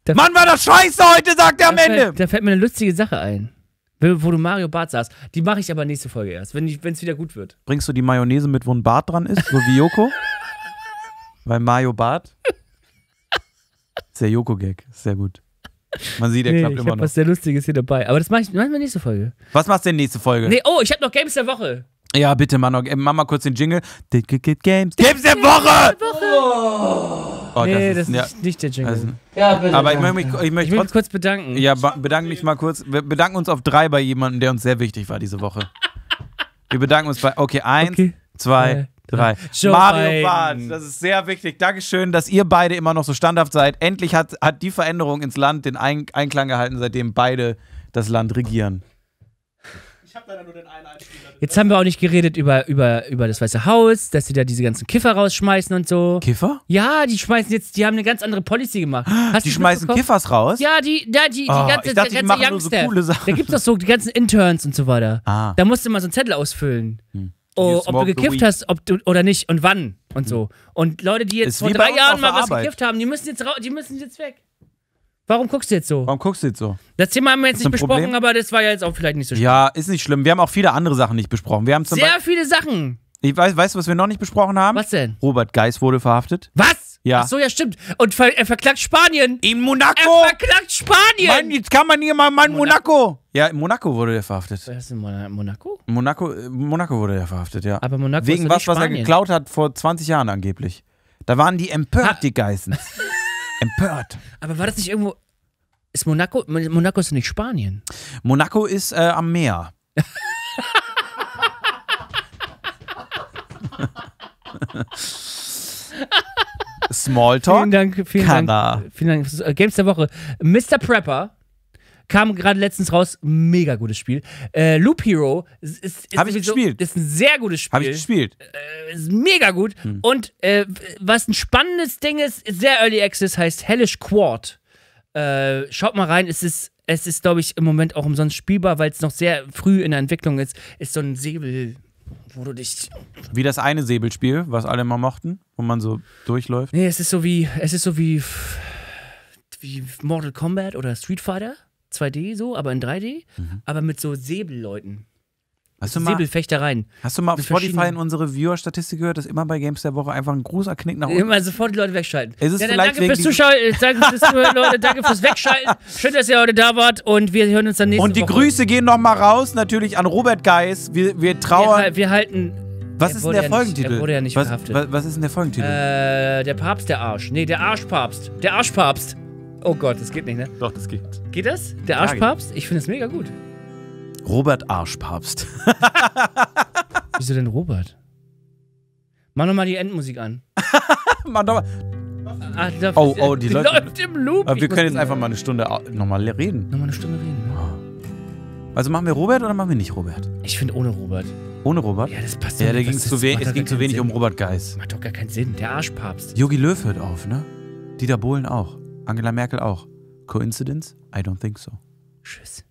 Da Mann, war das scheiße heute, sagt er am fällt, Ende. da fällt mir eine lustige Sache ein. Wo du Mario Bart saßt. Die mache ich aber nächste Folge erst, wenn es wieder gut wird. Bringst du die Mayonnaise mit, wo ein Bart dran ist, so wie Joko? Weil Mario Bart. ist der Joko-Gag. Sehr gut. Man sieht, er nee, klappt ich immer hab noch. was sehr Lustiges hier dabei. Aber das mache ich, mach nächste Folge. Was machst du denn nächste Folge? Nee, oh, ich habe noch Games der Woche. Ja, bitte, Mann. Mach mal kurz den Jingle. Games der Woche! Games der Woche! Oh. Oh, nee, das ist, das ist nicht der Jingle. Also, ja, bitte. Aber ich, möchte, mich, ich möchte mich kurz bedanken. Ja, bedanke mich mal kurz. Wir bedanken uns auf drei bei jemandem, der uns sehr wichtig war diese Woche. Wir bedanken uns bei, okay, eins, okay. zwei, ja. drei. Joe Mario Barth, das ist sehr wichtig. Dankeschön, dass ihr beide immer noch so standhaft seid. Endlich hat, hat die Veränderung ins Land den Einklang gehalten, seitdem beide das Land regieren habe leider nur den einen Einspieler. Jetzt haben wir auch nicht geredet über, über, über das Weiße Haus, dass sie da diese ganzen Kiffer rausschmeißen und so. Kiffer? Ja, die schmeißen jetzt, die haben eine ganz andere Policy gemacht. Ah, hast die schmeißen Kiffers raus? Ja, die, da, die, die oh, ganze, ich dachte, der ganze die Youngster. So coole Sachen. Da gibt es doch so die ganzen Interns und so weiter. Ah. Da musst du mal so einen Zettel ausfüllen. Hm. Oh, ob du gekifft hast ob du, oder nicht und wann und so. Hm. Und Leute, die jetzt vor drei Jahren mal was Arbeit. gekifft haben, die müssen jetzt, die müssen jetzt weg. Warum guckst du jetzt so? Warum guckst du jetzt so? Das Thema haben wir jetzt nicht besprochen, Problem? aber das war ja jetzt auch vielleicht nicht so schlimm. Ja, ist nicht schlimm. Wir haben auch viele andere Sachen nicht besprochen. Wir haben zum Sehr Be viele Sachen. Ich weiß, weißt du, was wir noch nicht besprochen haben? Was denn? Robert Geis wurde verhaftet. Was? Ja. Ach so, ja, stimmt. Und ver er verklagt Spanien. In Monaco. Er verklagt Spanien. Mann, jetzt kann man hier mal meinen Monaco. Monaco. Ja, in Monaco wurde er verhaftet. Was ist denn Monaco? Monaco, Monaco wurde er verhaftet, ja. Aber Monaco Wegen ist was, was er geklaut hat vor 20 Jahren angeblich. Da waren die empört, ha die Geißen. Empört. Aber war das nicht irgendwo. Ist Monaco. Monaco ist nicht Spanien. Monaco ist äh, am Meer. Smalltalk. Vielen Dank, vielen Kanna. Dank. Vielen Dank. Äh, Games der Woche. Mr. Prepper Kam gerade letztens raus, mega gutes Spiel. Äh, Loop Hero ist, ist, Hab ich gespielt. ist ein sehr gutes Spiel. Habe ich gespielt. Äh, ist mega gut. Hm. Und äh, was ein spannendes Ding ist, sehr Early Access heißt Hellish Quad. Äh, schaut mal rein, es ist es ist, glaube ich, im Moment auch umsonst spielbar, weil es noch sehr früh in der Entwicklung ist, ist so ein Säbel, wo du dich. Wie das eine Säbelspiel, was alle immer mochten, wo man so durchläuft. Nee, es ist so wie, es ist so wie, wie Mortal Kombat oder Street Fighter. 2D so, aber in 3D, mhm. aber mit so Säbelleuten. Hast du mal, Säbelfechtereien. Hast du mal auf Spotify in unsere Viewer-Statistik gehört, dass immer bei Games der Woche einfach ein großer Knick nach unten Immer sofort die Leute wegschalten. Ist es ja, dann äh, danke fürs Zuschauer, danke fürs Zuhören, Leute, danke fürs Wegschalten. Schön, dass ihr heute da wart und wir hören uns dann nächste Woche. Und die Woche. Grüße gehen nochmal raus, natürlich an Robert Geis. Wir, wir trauern. Wir, wir halten. Was ist denn der ja Folgentitel? Nicht, er wurde ja nicht was, verhaftet. Was, was ist denn der Folgentitel? Äh, der Papst, der Arsch. Nee, der Arschpapst. Der Arschpapst. Oh Gott, das geht nicht, ne? Doch, das geht. Geht das? Der Arschpapst? Ich finde es mega gut. Robert Arschpapst. Wieso denn Robert? Mach nochmal die Endmusik an. Mach nochmal. Ach, da oh, oh, die, die Leute. Läuft im Loop. Aber wir können jetzt einfach mal eine Stunde nochmal reden. Nochmal eine Stunde reden. Ah. Also machen wir Robert oder machen wir nicht Robert? Ich finde ohne Robert. Ohne Robert? Ja, das passt Ja, da ging zu we es ging zu wenig Sinn. um Robert Geis. Macht doch gar keinen Sinn. Der Arschpapst. Yogi Löw hört auf, ne? Dieter Bohlen auch. Angela Merkel auch. Coincidence? I don't think so. Tschüss.